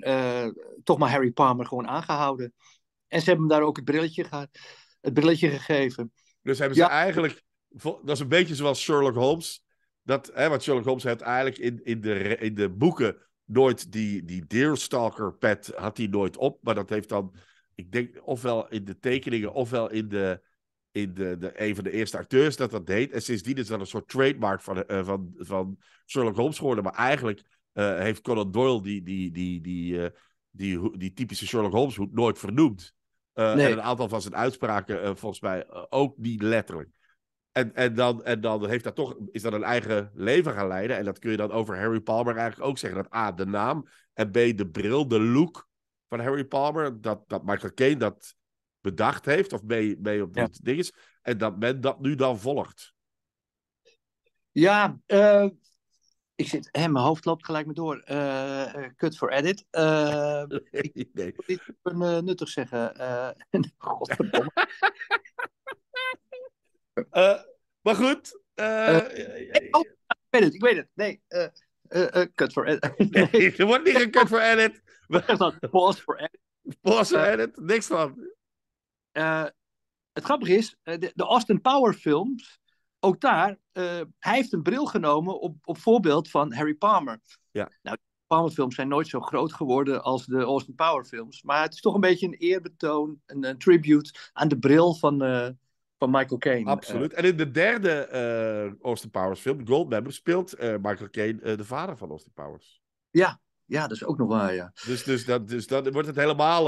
toch maar Harry Palmer gewoon aangehouden. En ze hebben hem daar ook het brilletje, het brilletje gegeven. Dus hebben ze eigenlijk, dat is een beetje zoals Sherlock Holmes, dat, hè, wat Sherlock Holmes heeft eigenlijk in, in, de, in de boeken nooit die, die Deerstalker-pet had hij nooit op. Maar dat heeft dan, ik denk, ofwel in de tekeningen, ofwel in de, in de, de, een van de eerste acteurs dat dat deed. En sindsdien is dat een soort trademark van, eh, van, van Sherlock Holmes geworden. Maar eigenlijk eh, heeft Conan Doyle die, die, die, die, eh, die, die, typische Sherlock Holmes hoed nooit vernoemd. En een aantal van zijn uitspraken volgens mij ook niet letterlijk. En, en, dan, en dan heeft dat toch, is dat een eigen leven gaan leiden. En dat kun je dan over Harry Palmer eigenlijk ook zeggen. Dat A, de naam. En B, de bril, de look van Harry Palmer. Dat, dat Michael Kane dat bedacht heeft. Of mee, mee op dit ja. ding is. En dat men dat nu dan volgt. Ja, eh, ik zit, hè, mijn hoofd loopt gelijk me door. Uh, eh, cut eh, for edit. nee. Ik wil dit nuttig zeggen. Uh, Eh, maar goed. Eh, eh, ah, ik weet het, ik weet het. Nee, cut for edit. nee, er wordt niet een cut for edit. Pause for edit. Pause for edit, niks van. het grappige is, de, de Austin Power films, ook daar, hij heeft een bril genomen op, op voorbeeld van Harry Palmer. Ja. Nou, Palmer-films zijn nooit zo groot geworden als de Austin Power-films. Maar het is toch een beetje een eerbetoon, een, tribute aan de bril van, van Michael Caine. Eh. Absoluut. en in de derde uh, Austin Powers film, Goldmember, speelt eh, Michael Caine de vader van Austin Powers. Ja, ja, dat is ook nog waar, ja. Dus, dus, dat, dus dat wordt, het helemaal,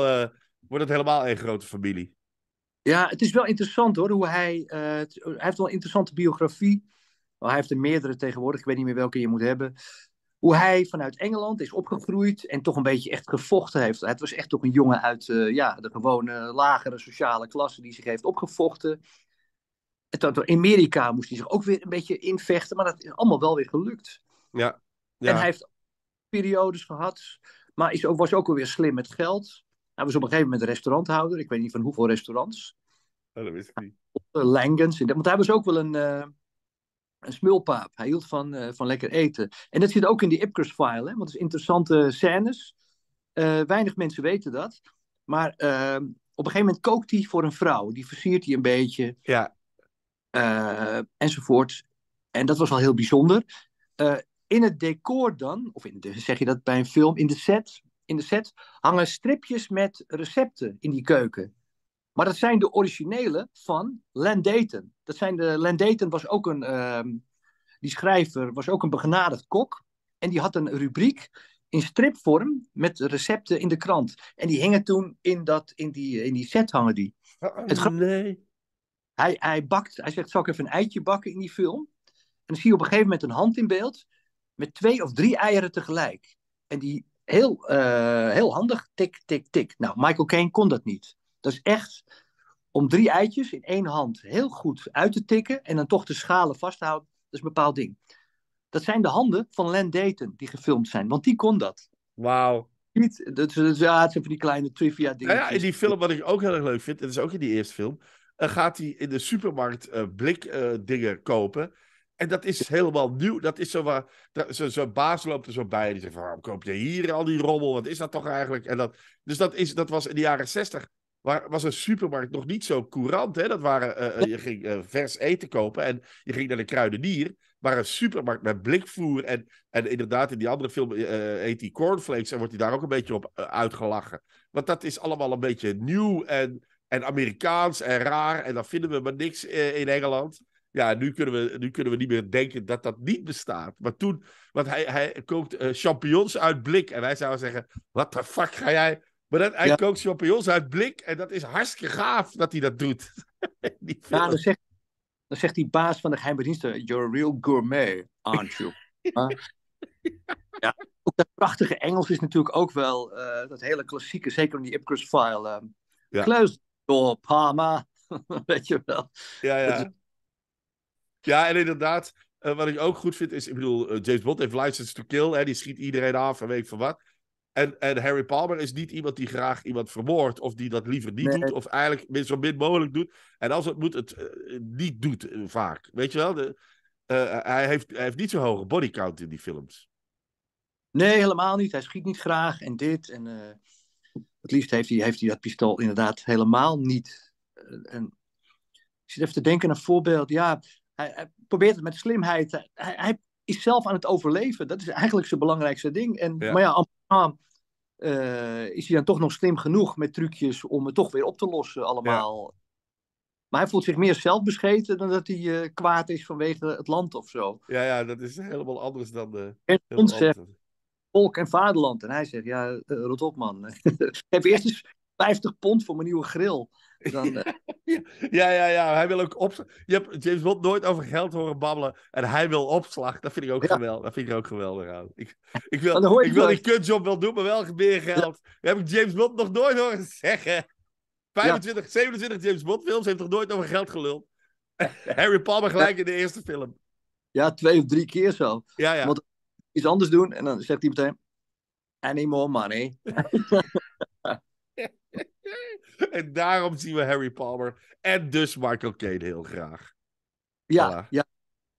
wordt het helemaal een grote familie. Ja, het is wel interessant hoor, hoe hij... hij heeft wel een interessante biografie. Hij heeft er meerdere tegenwoordig, ik weet niet meer welke je moet hebben hoe hij vanuit Engeland is opgegroeid en toch een beetje echt gevochten heeft. Het was echt toch een jongen uit eh, ja, de gewone lagere sociale klasse die zich heeft opgevochten. in Amerika moest hij zich ook weer een beetje invechten, maar dat is allemaal wel weer gelukt. Ja, ja. En hij heeft periodes gehad, maar is ook, was ook alweer slim met geld. Hij was op een gegeven moment een restauranthouder, ik weet niet van hoeveel restaurants. Oh, dat wist ik niet. Langens, want hij was ook wel een... Eh, een smulpaap. Hij hield van, eh, van lekker eten. En dat zit ook in die Ipkers file, hè, want het is interessante scènes. Eh, weinig mensen weten dat. Maar ehm, op een gegeven moment kookt hij voor een vrouw. Die versiert hij een beetje. Ja. Eh, enzovoort. En dat was wel heel bijzonder. in het decor dan, of in de, zeg je dat bij een film, in de set, in de set hangen stripjes met recepten in die keuken. Maar dat zijn de originele van Dayton. Dat zijn de, Dayton was ook een, ehm, die schrijver was ook een begenadigd kok. En die had een rubriek in stripvorm met recepten in de krant. En die hingen toen in, dat, in, die, in die set hangen die. het Hij, hij bakt, hij zegt, zal ik even een eitje bakken in die film? En dan zie je op een gegeven moment een hand in beeld met twee of drie eieren tegelijk. En die heel, eh, heel handig, tik, tik, tik. Nou, Michael Caine kon dat niet. Dat is echt om drie eitjes in één hand heel goed uit te tikken en dan toch de schalen vasthouden. Dat is een bepaald ding. Dat zijn de handen van Len Dayton die gefilmd zijn, want die kon dat. Wauw. Niet, dat, ja, het zijn van die kleine trivia dingen. Ja, ja, in die film wat ik ook heel erg leuk vind, en dat is ook in die eerste film, uh, gaat hij in de supermarkt uh, blik eh, dingen kopen. En dat is helemaal nieuw. Dat is zo Zo'n zo baas loopt er zo bij. En die zegt: Waarom koop je hier al die rommel? Wat is dat toch eigenlijk? En dat, dus dat, is, dat was in de jaren zestig was een supermarkt nog niet zo courant. Hè? Dat waren, eh, eh, je ging eh, vers eten kopen en je ging naar de kruidenier. Maar een supermarkt met blikvoer en, en inderdaad in die andere film eet hij cornflakes en wordt hij daar ook een beetje op uitgelachen. Want dat is allemaal een beetje nieuw en, en Amerikaans en raar en dan vinden we maar niks in Engeland. Ja, nu kunnen, we, nu kunnen we niet meer denken dat dat niet bestaat. Maar toen, want hij, hij kookt champignons uit blik. En wij zouden zeggen, wat de fuck ga jij maar dat, hij ja. kookt champignons uit blik en dat is hartstikke gaaf dat hij dat doet. ja, dan zegt, dan zegt die baas van de geheime diensten, you're a real gourmet, aren't you? ja. Ook dat prachtige Engels is natuurlijk ook wel eh, dat hele klassieke, zeker in die Ipcrus file. Um, ehm, Close door Parma, weet je wel. Ja, ja. Ja, en inderdaad, eh, wat ik ook goed vind is, ik bedoel, eh, James Bond heeft License to Kill, hè, die schiet iedereen af en weet van wat. En, en Harry Palmer is niet iemand die graag iemand vermoordt. Of die dat liever niet doet. Of eigenlijk zo min mogelijk doet. En als het moet, het eh, niet doet eh, vaak. Weet je wel? De, eh, hij, heeft, hij heeft niet zo'n hoge bodycount in die films. Nee, helemaal niet. Hij schiet niet graag. En dit. En het liefst heeft hij, heeft hij dat pistool inderdaad helemaal niet. en ik zit even te denken een voorbeeld. Ja, hij, probeert het met slimheid. Hij, hij, is zelf aan het overleven. Dat is eigenlijk zijn belangrijkste ding. En, Maar ja, eh, is hij dan toch nog slim genoeg met trucjes om het toch weer op te lossen allemaal. Maar hij voelt zich meer zelfbescheten dan dat hij eh, kwaad is vanwege het land of zo. Ja, ja, dat is helemaal anders dan... de. Eh, en ons zegt, volk en vaderland. En hij zegt, ja, rot op man. heb eerst eens 50 pond voor mijn nieuwe grill. Eh, ja, ja, ja. Hij wil ook opslag. Je hebt James Bond nooit over geld horen babbelen. En hij wil opslag. Dat vind ik ook, geweldig. Dat vind ik ook geweldig aan. Ik, ik wil, ik wil die kutjob wel doen, maar wel meer geld. Ja. Heb ik James Bond nog nooit horen zeggen. 25, 27 James Bond films heeft toch nooit over geld geluld? Harry Palmer gelijk in de eerste film. Ja, twee of drie keer zo. Ja, ja. Want iets anders doen en dan zegt hij meteen... Any more money? en daarom zien we Harry Palmer en dus Michael Caine heel graag. Ja, ja.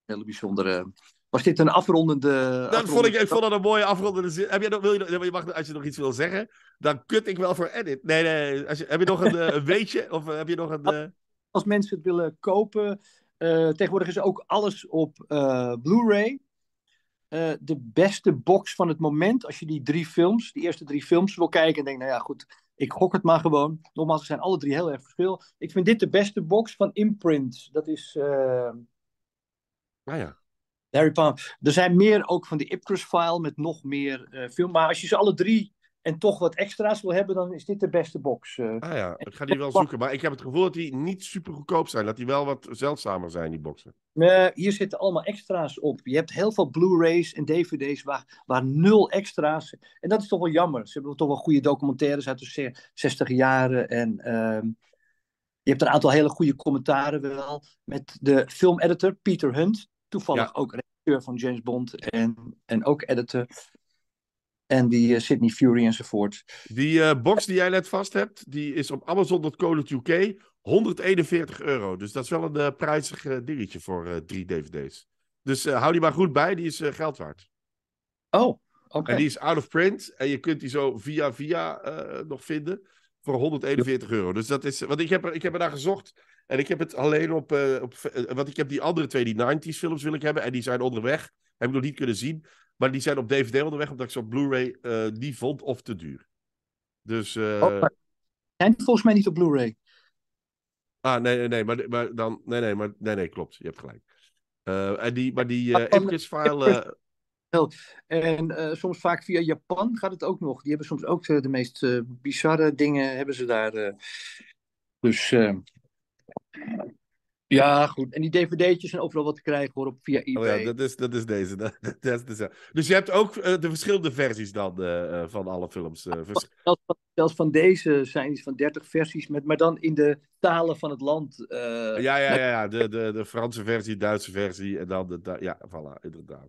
Hele bijzondere. Was dit een afrondende. Dat Vond ik, ik vond dat een mooie afrondende zin. Heb je nog, wil je, je mag, als je nog iets wil zeggen, dan kut ik wel voor edit. Nee, nee. Als je, heb je nog een, eh, een weetje? Of eh, heb je nog een. Als, eh? mensen het willen kopen. tegenwoordig is ook alles op Blu-ray. de beste box van het moment, als je die drie films, die eerste drie films wil kijken en denkt, nou ja, goed, ik gok het maar gewoon. Nogmaals, ze zijn alle drie heel erg verschil. Ik vind dit de beste box van Imprint. Dat is. Uh... Ah ja. Er zijn meer ook van de Ipcrus file met nog meer uh, film. Maar als je ze alle drie en toch wat extra's wil hebben, dan is dit de beste box. Eh. ah ja, ik ga die wel zoeken. Maar ik heb het gevoel dat die niet super goedkoop zijn. Dat die wel wat zeldzamer zijn, die boxen. Uh, hier zitten allemaal extra's op. Je hebt heel veel Blu-rays en DVD's waar, waar nul extra's. En dat is toch wel jammer. Ze hebben toch wel goede documentaires uit de 60 jaren. En ehm, je hebt een aantal hele goede commentaren wel. Met de filmeditor Peter Hunt. Toevallig ook redacteur van James Bond en, en ook editor. En die uh, Sydney Fury enzovoort. Die eh, box die jij net vast hebt, die is op Amazon.co.uk 141 euro. Dus dat is wel een eh, prijzig dingetje voor drie dvd's. Dus hou die maar goed bij, die is geld waard. Oh, oké. En die is out of print en je kunt die zo via via nog vinden voor 141 euro. Dus dat is, want ik heb, er, ik heb er naar gezocht en ik heb het alleen op, op want ik heb die andere twee, die 90s films wil ik hebben en die zijn onderweg. Heb ik nog niet kunnen zien. Maar die zijn op DVD onderweg, omdat ik ze op Blu-ray eh, niet vond of te duur. Dus. Uh... Oh, zijn volgens mij niet op Blu-ray. Ah, nee, nee, nee, maar, maar, dan. Nee, nee, maar, nee, nee, klopt. Je hebt gelijk. Uh, en die, maar die file. En soms vaak via Japan gaat het ook nog. Die hebben soms ook de, de meest bizarre dingen hebben ze daar. dus. Ja, goed. En die dvd'tjes zijn overal wat te krijgen hoor, op via eBay. Oh ja, dat is, dat is deze. Dat, dat is dus je hebt ook eh, de verschillende versies dan eh, eh, van alle films. Uh, vers... zelfs, van, van, deze zijn iets van 30 versies, met, maar dan in de talen van het land. ja, ja, ja. ja. De, de, de Franse versie, Duitse versie en dan de... Ja, voilà, inderdaad.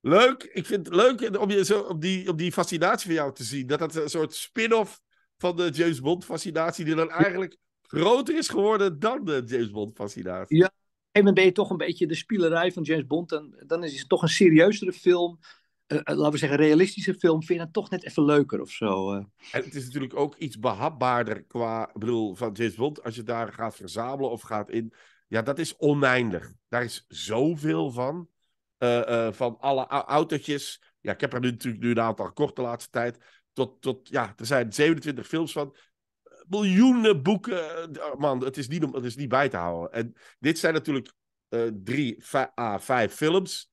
Leuk. Ik vind het leuk om, je, zo, die, die fascinatie van jou te zien. Dat dat een soort spin-off van de James Bond fascinatie, die dan eigenlijk groter is geworden dan de James Bond-fascinatie. Ja, gegeven moment ben je toch een beetje de spielerij van James Bond. Dan, dan is het toch een serieuzere film. Eh, eh, laten we zeggen, realistische film. Vind je dat toch net even leuker of zo? Eh? En het is natuurlijk ook iets behapbaarder qua, bedoel, van James Bond. Als je daar gaat verzamelen of gaat in. Ja, dat is oneindig. Daar is zoveel van. van alle autootjes. Ja, ik heb er nu natuurlijk nu een aantal kort de laatste tijd. Tot, tot, ja, er zijn 27 films van miljoenen boeken. Eh, man, het is, niet, het is niet bij te houden. En dit zijn natuurlijk eh, drie, a vijf films.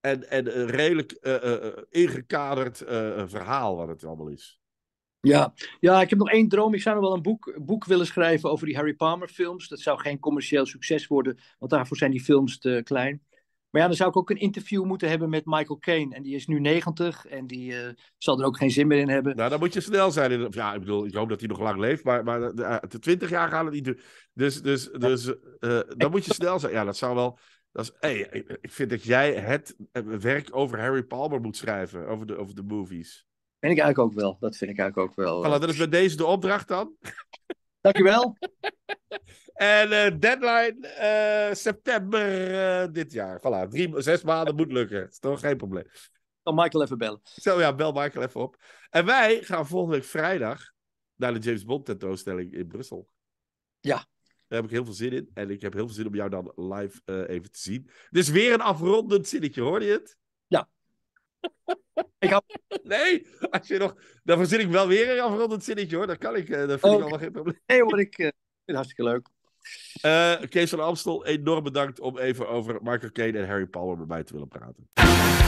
En, en een redelijk eh, ingekaderd verhaal wat het allemaal is. Ja. ja, ik heb nog één droom. Ik zou nog wel een boek, boek willen schrijven over die Harry Palmer films. Dat zou geen commercieel succes worden, want daarvoor zijn die films te klein. Maar ja, dan zou ik ook een interview moeten hebben met Michael Kane. En die is nu 90 en die eh, zal er ook geen zin meer in hebben. Nou, dan moet je snel zijn. ja, ik bedoel, ik hoop dat hij nog lang leeft. Maar, maar eh, eh, de, 20 jaar gaan het niet doen. Dus, dus, dus dan moet je snel zijn. Ja, dat zou wel... Dat is, hey, ik vind dat jij het werk over Harry Palmer moet schrijven. Over de, over de movies. Vind ik eigenlijk ook wel. Dat vind ik eigenlijk ook wel. Voilà, dat is bij deze de opdracht dan. Dankjewel. En eh, deadline eh, september eh, dit jaar. Voilà, zes maanden moet lukken. Dat is toch geen probleem. Dan Michael even bellen. Zo ja, bel Michael even op. En wij gaan volgende week vrijdag naar de James Bond tentoonstelling in Brussel. Ja. Daar heb ik heel veel zin in. En ik heb heel veel zin om jou dan live even te zien. Dus weer een afrondend zinnetje, hoorde je het? Ja. ik hou... Nee, als je nog... dan verzin ik wel weer een afrondend zinnetje hoor. Dat kan ik. dat vind ik oh. allemaal geen probleem. Nee hoor, ik vind het hartstikke leuk. Eh, Kees van Amstel, enorm bedankt om even over Michael Kane en Harry Palmer met mij te willen praten.